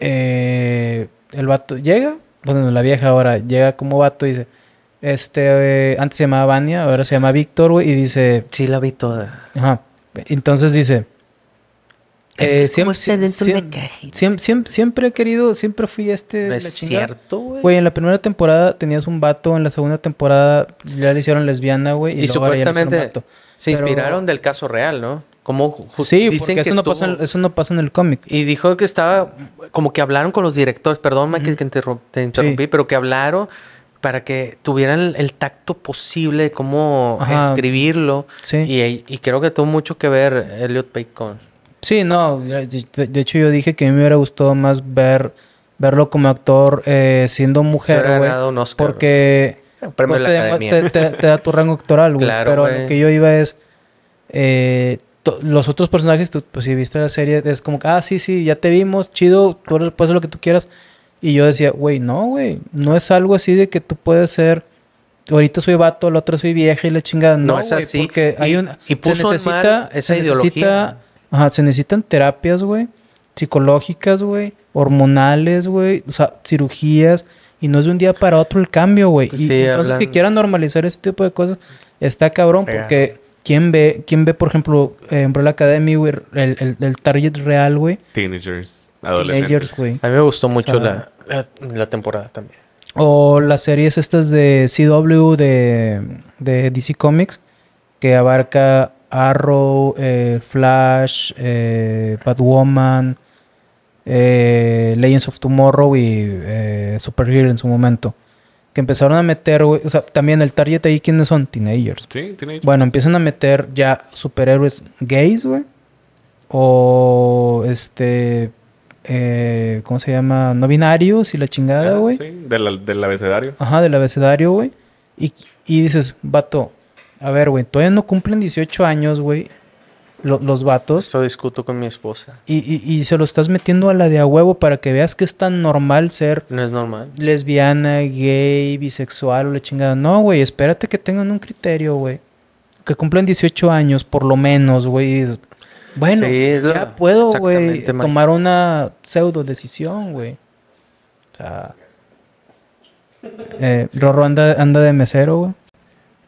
Eh, el vato llega, bueno, pues, la vieja ahora llega como vato y dice. Este, eh, antes se llamaba Vania, ahora se llama Víctor, güey, y dice. Sí, la vi toda. Ajá. Entonces dice siempre, he querido, siempre fui este. No es cierto, güey. Güey, en la primera temporada tenías un vato, en la segunda temporada ya le hicieron lesbiana, güey. Y, supuestamente se inspiraron del caso real, ¿no? Como sí, dicen porque eso, no pasa, eso no pasa en el cómic. Y dijo que estaba, como que hablaron con los directores, perdón, Michael que te interrumpí, pero que hablaron para que tuvieran el tacto posible de cómo escribirlo. Y, creo que tuvo mucho que ver Elliot con Sí, no, de, hecho yo dije que a mí me hubiera gustado más ver verlo como actor eh, siendo mujer, güey. Porque te, da tu rango actoral, güey. pero lo que yo iba es eh, los otros personajes, tú, pues si viste la serie, es como, ah, sí, sí, ya te vimos, chido, tú puedes hacer lo que tú quieras. Y yo decía, güey, no, güey, no es algo así de que tú puedes ser ahorita soy vato, la otra soy vieja y la chingada. No, no es así. Porque hay un, y puso necesita, esa ideología. Ajá, se necesitan terapias, güey, psicológicas, güey, hormonales, güey, o sea, cirugías. Y no es de un día para otro el cambio, güey. Pues y entonces que quieran normalizar ese tipo de cosas está cabrón porque ¿quién ve, quién ve, por ejemplo, en eh, Brawl Academy, güey, el, target real, güey? Teenagers, adolescentes. Teenagers, güey. A mí me gustó mucho la, temporada también. O las series estas de CW, de, de DC Comics, que abarca Arrow, eh, Flash, eh, Batwoman, eh, Legends of Tomorrow y eh, Superhero en su momento. Que empezaron a meter, o sea, también el target ahí, ¿quiénes son? Teenagers. Sí, teenagers. Bueno, empiezan a meter ya superhéroes gays, güey. O este. ¿Cómo se llama? No binarios y la chingada, ah, güey. sí, del, abecedario. Ajá, del abecedario, güey. Y, y dices, vato, a ver, güey, todavía no cumplen 18 años, güey. los vatos. Eso discuto con mi esposa. Y, se lo estás metiendo a la de a huevo para que veas que es tan normal ser. No es normal. Lesbiana, gay, bisexual o la chingada. No, güey, espérate que tengan un criterio, güey. Que cumplen 18 años, por lo menos, güey. Bueno, ya puedo, güey, tomar una pseudo decisión, güey. O sea. Eh, Rorro anda, anda de mesero, güey.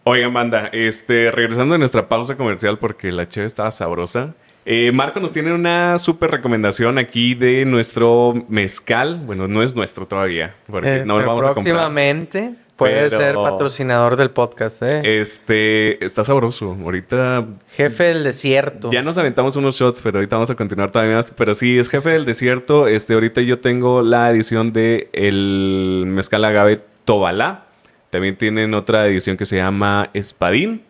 Oigan, banda, este, regresando a nuestra pausa comercial porque la cheve estaba sabrosa. Eh, Marco nos tiene una súper recomendación aquí de nuestro mezcal. Bueno, no es nuestro todavía, porque eh, no lo eh, vamos a comprar. Próximamente puede ser patrocinador del podcast, Este, está sabroso. Ahorita. Jefe del desierto. Ya nos aventamos unos shots, pero ahorita vamos a continuar todavía más. Pero sí, es jefe del desierto. Este, ahorita yo tengo la edición de el mezcal agave Tobalá. También tienen otra edición que se llama Espadín.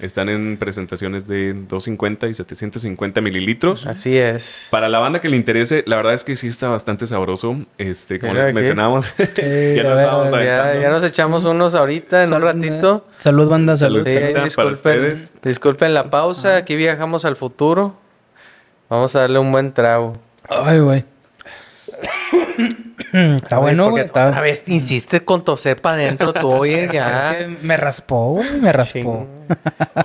Están en presentaciones de 250 y 750 mililitros. Así es. Para la banda que le interese, la verdad es que sí está bastante sabroso. Este, como les mencionamos, ya, nos echamos unos ahorita en un ratito. Salud, banda, salud. disculpen, disculpen la pausa. Aquí viajamos al futuro. Vamos a darle un buen trago. Ay, güey. Mm, está bueno, güey. Otra vez insiste con toser para adentro tú, oye, ya. Es que me raspó, me raspó.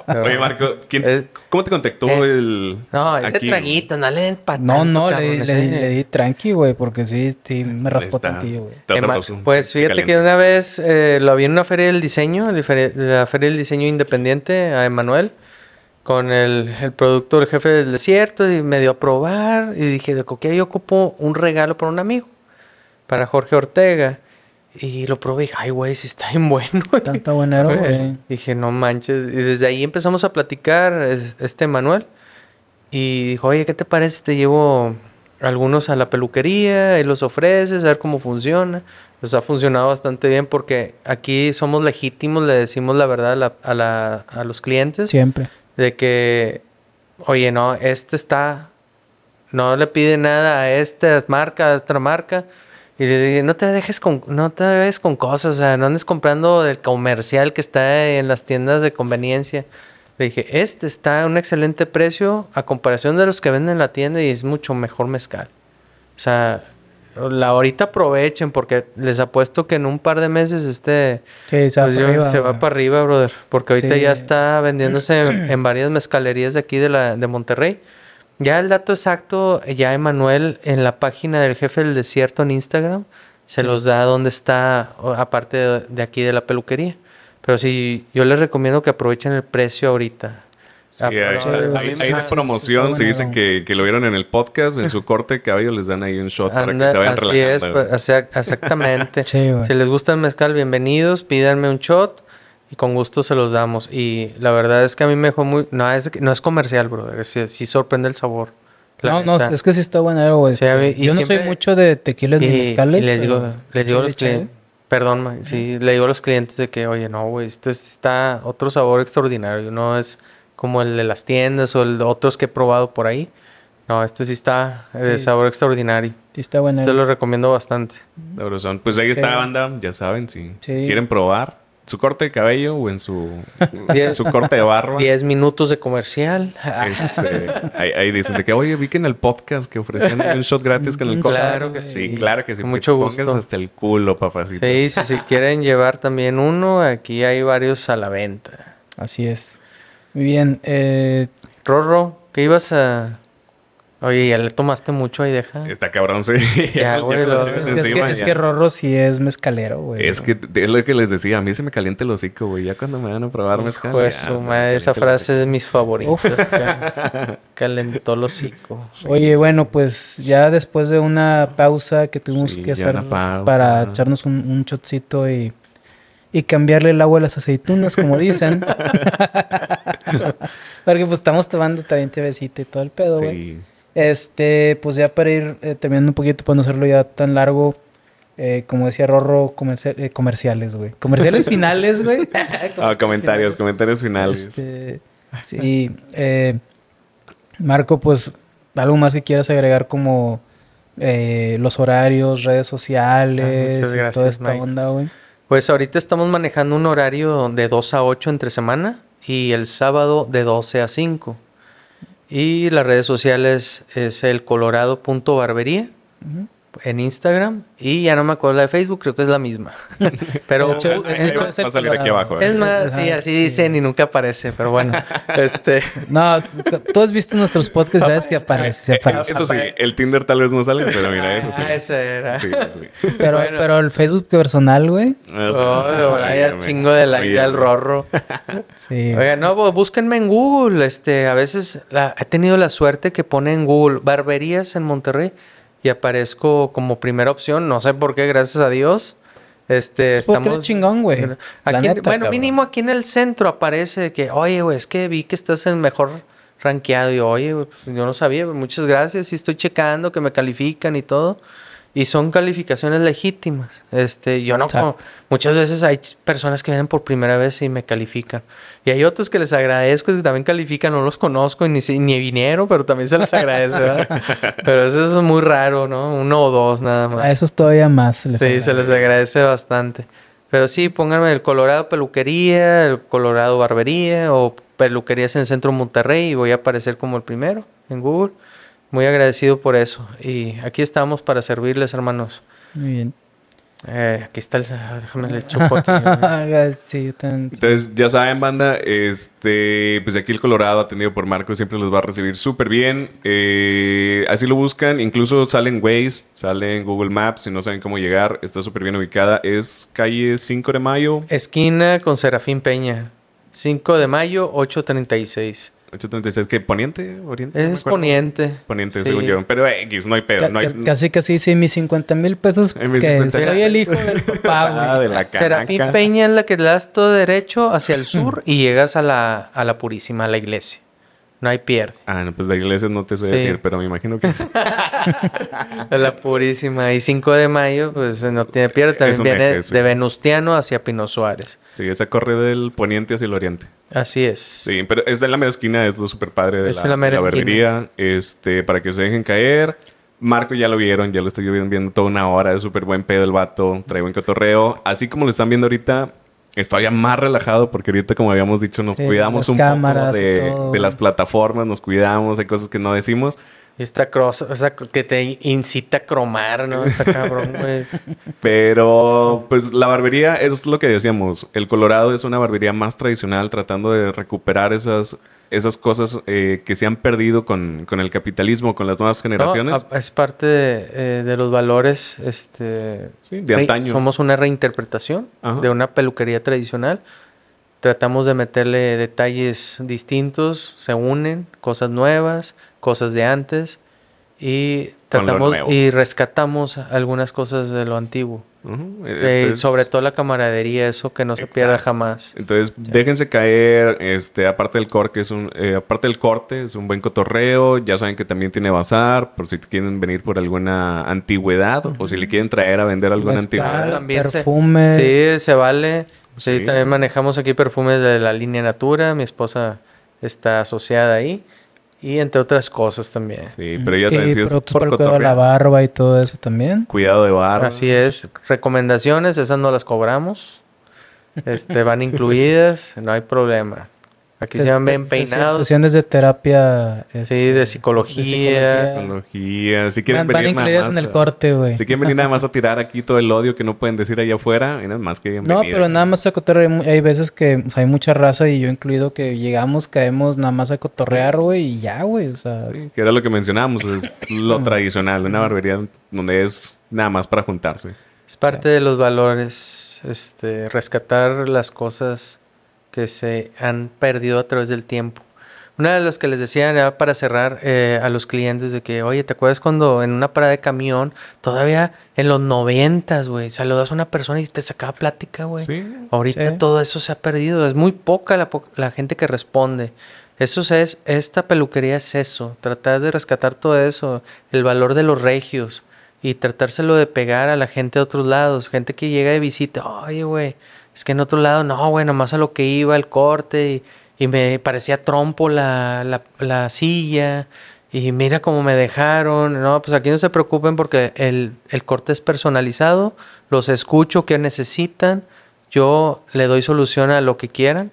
oye, Marco, ¿cómo te contactó eh, el. No, ese no le den No, no, le, di, tranqui, güey, porque sí, sí, me raspó tantillo, güey. pues fíjate que una vez eh, lo vi en una feria del diseño, la feria del diseño independiente a Emanuel con el, productor, el jefe del desierto, y me dio a probar. Y dije, de yo ocupo un regalo para un amigo para Jorge Ortega. Y lo probé y dije, ay, güey, si está bien bueno. Tanto buenero, güey. Dije, no manches. Y desde ahí empezamos a platicar este Manuel. Y dijo, oye, ¿qué te parece? Te llevo algunos a la peluquería y los ofreces, a ver cómo funciona. Nos ha funcionado bastante bien porque aquí somos legítimos, le decimos la verdad a, los clientes. Siempre. De que, oye, no, este está, no le pide nada a este, esta marca, a esta marca y le dije, no te dejes con, no te dejes con cosas, o sea, no andes comprando el comercial que está en las tiendas de conveniencia. Le dije, este está a un excelente precio a comparación de los que venden en la tienda y es mucho mejor mezcal. O sea, la ahorita aprovechen porque les apuesto que en un par de meses este se, va, pues, para arriba, brother. Porque ahorita ya está vendiéndose en, en varias mezcalerías de aquí de, la, de Monterrey. Ya el dato exacto, ya Emanuel en la página del jefe del desierto en Instagram se los da donde está, aparte de, aquí de la peluquería. Pero sí, yo les recomiendo que aprovechen el precio ahorita. Sí, hay, hay, promoción, se dice que, lo vieron en el podcast, en su corte de cabello les dan ahí un shot para que se vayan así Es, pues, exactamente. si les gusta el mezcal, bienvenidos, pídanme un shot. Y con gusto se los damos. Y la verdad es que a mí me dejó muy... No es, no es comercial, brother. Sí, sorprende el sabor. No, no, es que sí está bueno, güey. yo no soy mucho de tequilas ni mezcales. les digo, les digo a los clientes... ¿eh? Perdón, sí, le digo a los clientes de que, oye, no, güey, este está otro sabor extraordinario. No es como el de las tiendas o el de otros que he probado por ahí. No, este sí está de sabor extraordinario. Sí, está bueno. Se ¿eh? lo recomiendo bastante. Pues ahí está, la banda, ya saben, si sí. quieren probar, su corte de cabello o en su, su corte de barba. 10 minutos de comercial. Este, ahí, dicen de que, oye, vi que en el podcast que ofrecen un shot gratis con el corte. Claro que sí. sí. claro que sí. mucho gusto. hasta el culo, papacito. Sí, si, si quieren llevar también uno, aquí hay varios a la venta. Así es. Muy bien. Eh, Rorro, ¿qué ibas a...? Oye, ya le tomaste mucho y deja. Está cabrón, sí. Ya, güey. Es, que, es, Rorro sí es mezcalero, güey. Es que es lo que les decía, a mí se me calienta el hocico, güey. Ya cuando me van a probar mezcal. Pues su madre, esa frase es de mis favoritos. calentó el hocico. Oye, bueno, pues ya después de una pausa que tuvimos que hacer para echarnos un, chotcito y cambiarle el agua a las aceitunas, como dicen. Porque pues estamos tomando también tevecita y todo el pedo, güey. Este, pues ya para ir eh, terminando un poquito, para pues no hacerlo ya tan largo, eh, como decía Rorro, eh, comerciales, güey. Comerciales finales, güey. ah, comentarios, comentarios finales. Este, sí. Marco, pues, algo más que quieras agregar como los horarios, redes sociales, ah, toda esta onda, güey. Pues ahorita estamos manejando un horario de 2 a 8 entre semana y el sábado de 12 a 5. Y las redes sociales es el colorado.barbería en Instagram y ya no me acuerdo la de Facebook, creo que es la misma. pero uh, es, aquí abajo. Es más, sí, así dicen y nunca aparece, pero bueno. este No, todos has nuestros podcasts, sabes que aparece, Eso sí, el Tinder tal vez no sale, pero mira, eso sí. Ah, pero, el Facebook personal, güey. Ah, oh, ah, chingo de la al rorro. sí. Oiga, no, búsquenme en Google. Este, a veces he tenido la suerte que pone en Google barberías en Monterrey y aparezco como primera opción. No sé por qué, gracias a Dios. Este, estamos. chingón, güey. bueno, mínimo aquí en el centro aparece que, oye, güey, es que vi que estás en mejor ranqueado. Y oye, pues, yo no sabía, muchas gracias. Y estoy checando que me califican y todo y son calificaciones legítimas. Este, yo no muchas veces hay personas que vienen por primera vez y me califican. Y hay otros que les agradezco y también califican, no los conozco y ni, ni vinieron, pero también se les agradece. ¿verdad? pero eso es muy raro, ¿no? Uno o dos nada más. A esos todavía más. sí, se les agradece bastante. Pero sí, pónganme el Colorado Peluquería, el Colorado Barbería o Peluquerías en el Centro Monterrey y voy a aparecer como el primero en Google muy agradecido por eso. Y aquí estamos para servirles, hermanos. Muy bien. Eh, aquí está el. Déjame le chupo aquí. Entonces, ya saben, banda, este, pues aquí el Colorado, atendido por Marco, siempre los va a recibir súper bien. Eh, así lo buscan, incluso salen Waze, salen Google Maps, si no saben cómo llegar, está súper bien ubicada. Es calle 5 de mayo. Esquina con Serafín Peña. 5 de mayo, 836. 836, ¿qué? ¿Poniente? ¿Oriente? Es poniente. Poniente, según yo. Pero X, no hay pedo. No hay... Casi, casi sí, mis 50 mil pesos. En mis soy el hijo del papá, ah, Serafín Peña es la que le das todo derecho hacia el sur y llegas a la, a la Purísima, a la iglesia. No hay pierde. Ah, no, pues de iglesias no te sé decir, pero me imagino que es. la purísima. Y 5 de mayo, pues no tiene pierde. También viene de Venustiano hacia Pino Suárez. Sí, esa corre del poniente hacia el oriente. Así es. Sí, pero está en la mera esquina, es lo super padre de la, Este, para que se dejen caer. Marco ya lo vieron, ya lo estoy viendo toda una hora, es súper buen pedo el vato, trae buen cotorreo. Así como lo están viendo ahorita, ya más relajado porque ahorita, como habíamos dicho, nos cuidamos un poco de, las plataformas, nos cuidamos, hay cosas que no decimos. Esta cross, o sea, que te incita a cromar, ¿no? Está cabrón, güey. Pero, pues la barbería, eso es lo que decíamos. El Colorado es una barbería más tradicional, tratando de recuperar esas esas cosas eh, que se han perdido con, el capitalismo, con las nuevas generaciones. es parte eh, de, los valores este, de antaño. Somos una reinterpretación de una peluquería tradicional. Tratamos de meterle detalles distintos, se unen cosas nuevas, cosas de antes y tratamos y rescatamos algunas cosas de lo antiguo. Eh, eh, sobre todo la camaradería, eso que no se pierda jamás. Entonces, déjense caer, este, aparte del corte, es un, eh, aparte del corte, es un buen cotorreo, ya saben que también tiene bazar, por si quieren venir por alguna antigüedad, o si le quieren traer a vender alguna antigüedad. También perfumes. Se, sí, se vale. sí, también manejamos aquí perfumes de la línea Natura, mi esposa está asociada ahí. Y entre otras cosas también. Sí, pero ya por cuidado la barba y todo eso también. Cuidado de barba. Así es. Recomendaciones, esas no las cobramos. Este, van incluidas, no hay problema. Aquí se, se bien peinados. Sesiones de terapia. sí, este, de psicología. psicología. Si quieren venir nada más en el corte, güey. Si quieren venir nada más a tirar aquí todo el odio que no pueden decir allá afuera, nada más que No, pero nada más a cotorrear. Hay, veces que hay mucha raza y yo incluido que llegamos, caemos nada más a cotorrear, güey, y ya, güey. O sea... que era lo que mencionábamos, es lo tradicional, una barbería donde es nada más para juntarse. Es parte de los valores, este, rescatar las cosas que se han perdido a través del tiempo. Una de las que les decía era para cerrar eh, a los clientes de que, oye, ¿te acuerdas cuando en una parada de camión, todavía en los noventas, güey, saludas a una persona y te sacaba plática, güey? Sí, Ahorita todo eso se ha perdido. Es muy poca la, gente que responde. Eso es, esta peluquería es eso, tratar de rescatar todo eso, el valor de los regios y tratárselo de pegar a la gente de otros lados, gente que llega de visita, oye, güey, es que en otro lado, no, bueno, más a lo que iba el corte y, me parecía trompo la, silla y mira cómo me dejaron. No, pues aquí no se preocupen porque el, corte es personalizado, los escucho que necesitan, yo le doy solución a lo que quieran.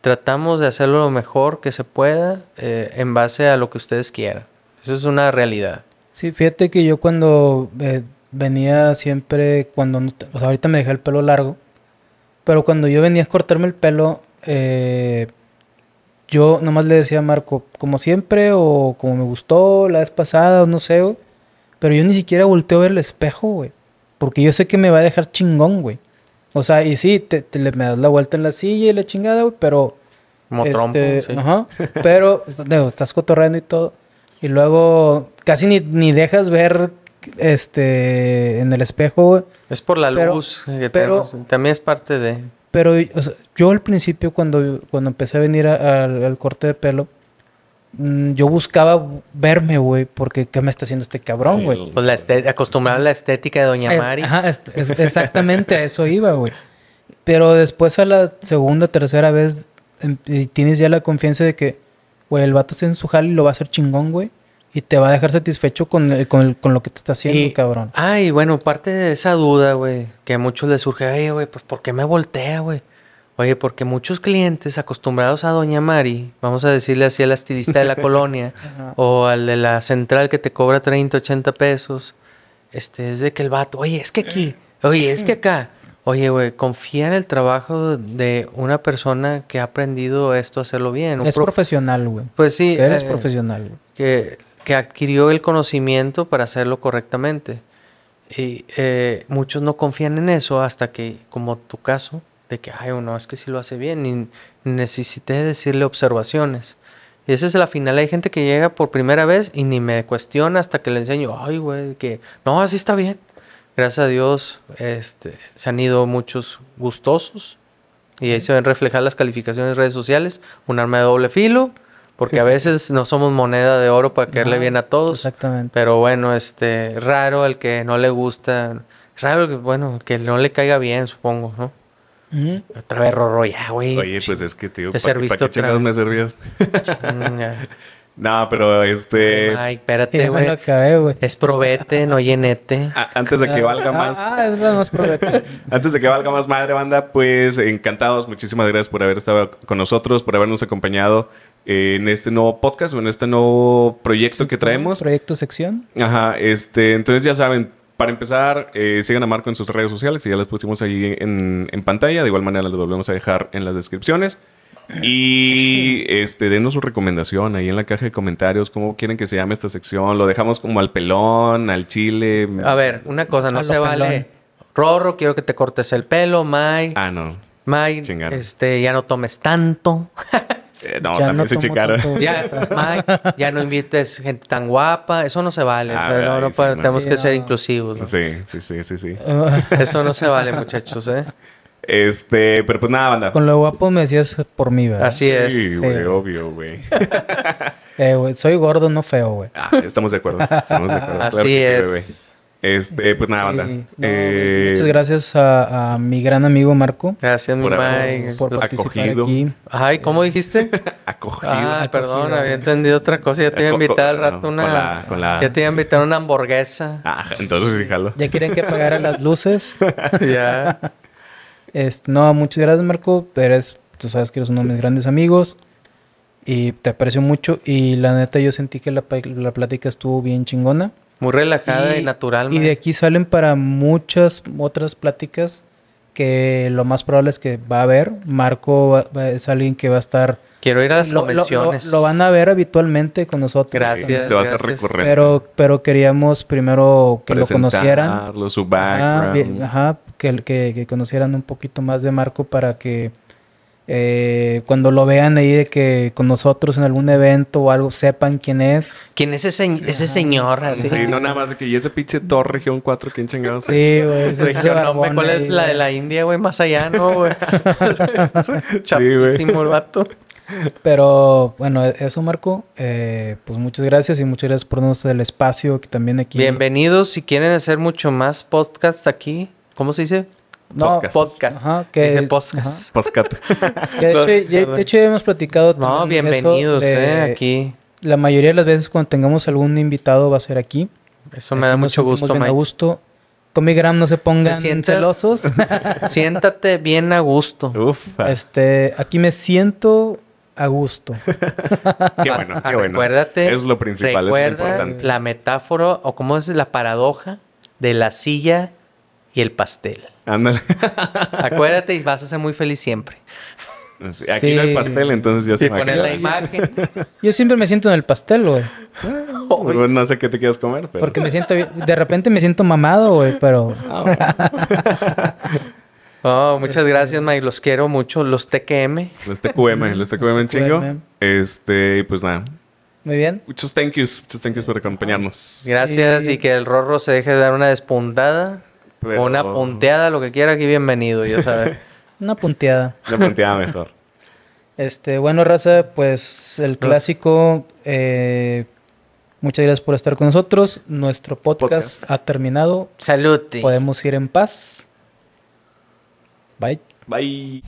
Tratamos de hacerlo lo mejor que se pueda eh, en base a lo que ustedes quieran. Eso es una realidad. Sí, fíjate que yo cuando eh, venía siempre, cuando, ahorita me dejé el pelo largo, pero cuando yo venía a cortarme el pelo, eh, yo nomás le decía a Marco, como siempre, o como me gustó la vez pasada, o no sé, güey. Pero yo ni siquiera volteo a ver el espejo, güey. Porque yo sé que me va a dejar chingón, güey. O sea, y sí, te, me das la vuelta en la silla y la chingada, güey, pero... Como este, Ajá, pero, estás cotorreando y todo. Y luego casi ni, ni dejas ver este, en el espejo, Es por la luz, pero, también es parte de... Pero yo al principio, cuando, cuando empecé a venir al corte de pelo, mm, yo buscaba verme, güey, porque ¿qué me está haciendo este cabrón, güey? Pues la estética, acostumbrado a la estética de Doña Mari. exactamente a eso iba, güey. Pero después a la segunda, tercera vez, em, tienes ya la confianza de que, güey, el vato está en su jale y lo va a hacer chingón, güey y te va a dejar satisfecho con, eh, lo que te está haciendo, cabrón. Ay, bueno, parte de esa duda, güey, que a muchos les surge, oye güey, pues ¿por qué me voltea, güey? Oye, porque muchos clientes acostumbrados a Doña Mari, vamos a decirle así al estilista de la colonia o al de la central que te cobra 30, 80 pesos, este, es de que el vato, oye, es que aquí, oye, es que acá. Oye, güey, confía en el trabajo de una persona que ha aprendido esto a hacerlo bien. es profesional, güey. Pues sí. Eres eh, profesional. Que que adquirió el conocimiento para hacerlo correctamente. Y eh, muchos no confían en eso hasta que, como tu caso, de que, ay, uno es que si lo hace bien, y necesité decirle observaciones. Y esa es la final. Hay gente que llega por primera vez y ni me cuestiona hasta que le enseño, ay, güey, que no, así está bien. Gracias a Dios este, se han ido muchos gustosos y ahí se ven reflejadas las calificaciones en redes sociales, un arma de doble filo porque a veces no somos moneda de oro para caerle bien a todos. Exactamente. Pero bueno, este, raro el que no le gusta, raro bueno, que no le caiga bien, supongo, ¿no? Otra vez Rorro ya, güey. Oye, pues es que, tío, ¿te ¿para, que qué me servías? no, pero este... Ay, espérate, güey. Es probete, no llenete. Ah, antes de que valga ah, más... Ah, es más probete. antes de que valga más madre, banda, pues encantados. Muchísimas gracias por haber estado con nosotros, por habernos acompañado en este nuevo podcast o en este nuevo proyecto que traemos. Proyecto sección. Ajá, este, entonces ya saben, para empezar, eh, sigan a Marco en sus redes sociales, ya las pusimos ahí en, en pantalla, de igual manera las volvemos a dejar en las descripciones. Y este, denos su recomendación ahí en la caja de comentarios, cómo quieren que se llame esta sección, lo dejamos como al pelón, al chile. A ver, una cosa, no se vale. Rorro, quiero que te cortes el pelo, May. Ah, no. May, este, ya no tomes tanto. Eh, no, ya también no se Ya, ya no invites gente tan guapa. Eso no se vale. Ah, no, no tenemos que ser inclusivos. Sí, sí, sí, sí, sí. Eso no se vale, muchachos, ¿eh? Este, pero pues nada, banda. Con lo guapo me decías por mí, ¿verdad? Así es. Sí, güey, obvio, güey. eh, soy gordo, no feo, güey. Ah, estamos de acuerdo. Estamos de acuerdo. Así es. Este, pues nada, pues, muchas eh, gracias a, mi gran amigo Marco. Gracias, por, participar aquí. Ay, ¿cómo dijiste? acogido. Ah, perdón, había entendido otra cosa. Ya te iba a invitar al rato una. una hamburguesa. Ah, entonces sí, Ya quieren que apagara las luces. ya. Este, no, muchas gracias, Marco. Eres, tú sabes que eres uno de mis grandes amigos. Y te aprecio mucho. Y la neta, yo sentí que la plática estuvo bien chingona. Muy relajada y, natural. Y de aquí salen para muchas otras pláticas que lo más probable es que va a haber. Marco es alguien que va a estar... Quiero ir a las lo, convenciones. Lo, van a ver habitualmente con nosotros. Gracias. Se va a hacer Pero, pero queríamos primero que lo conocieran. su background. Ajá, que, que conocieran un poquito más de Marco para que eh, cuando lo vean ahí de que con nosotros en algún evento o algo sepan quién es. ¿Quién es ese, ese señor? Así? Sí, no nada más que y ese pinche Torregión Región 4, ¿quién chingados sí, güey, ¿Cuál es la de la India, güey? Más allá, ¿no, güey? el vato. Pero bueno, e-, eso Marco, eh, pues muchas gracias y muchas gracias por darnos el espacio que también aquí. Bienvenidos, si quieren hacer mucho más podcast aquí, ¿cómo se dice? No, podcast. Dice podcast. de, hecho, ya, hemos platicado. No, bienvenidos, eh, aquí. La mayoría de las veces cuando tengamos algún invitado va a ser aquí. Eso me da mucho gusto, Mike. gusto. Con Gram no se pongan celosos. siéntate bien a gusto. Uf Este, aquí me siento a gusto. qué bueno, qué bueno. Recuérdate. Es lo principal, recuerda la metáfora o como es la paradoja de la silla y el pastel. Ándale. Acuérdate y vas a ser muy feliz siempre. aquí no hay pastel, entonces yo sí, poner la imagen. Yo siempre me siento en el pastel, güey. Ah, pues, no sé qué te quieres comer, pero... Porque me siento... De repente me siento mamado, güey, pero... Ah, oh, muchas este- gracias, May. Los quiero mucho. Los TQM. Los TQM, los TQM en chingo. Este, pues nada. Muy bien. Muchos thank yous, muchos thank yous por acompañarnos. Gracias y que el Rorro se deje de dar una despuntada. Una punteada, lo que quiera, aquí bienvenido, ya sabes. Una punteada. Una punteada mejor. Este, bueno, raza, pues el clásico. Eh, muchas gracias por estar con nosotros. Nuestro podcast, podcast. ha terminado. Salud. Podemos ir en paz. Bye. Bye.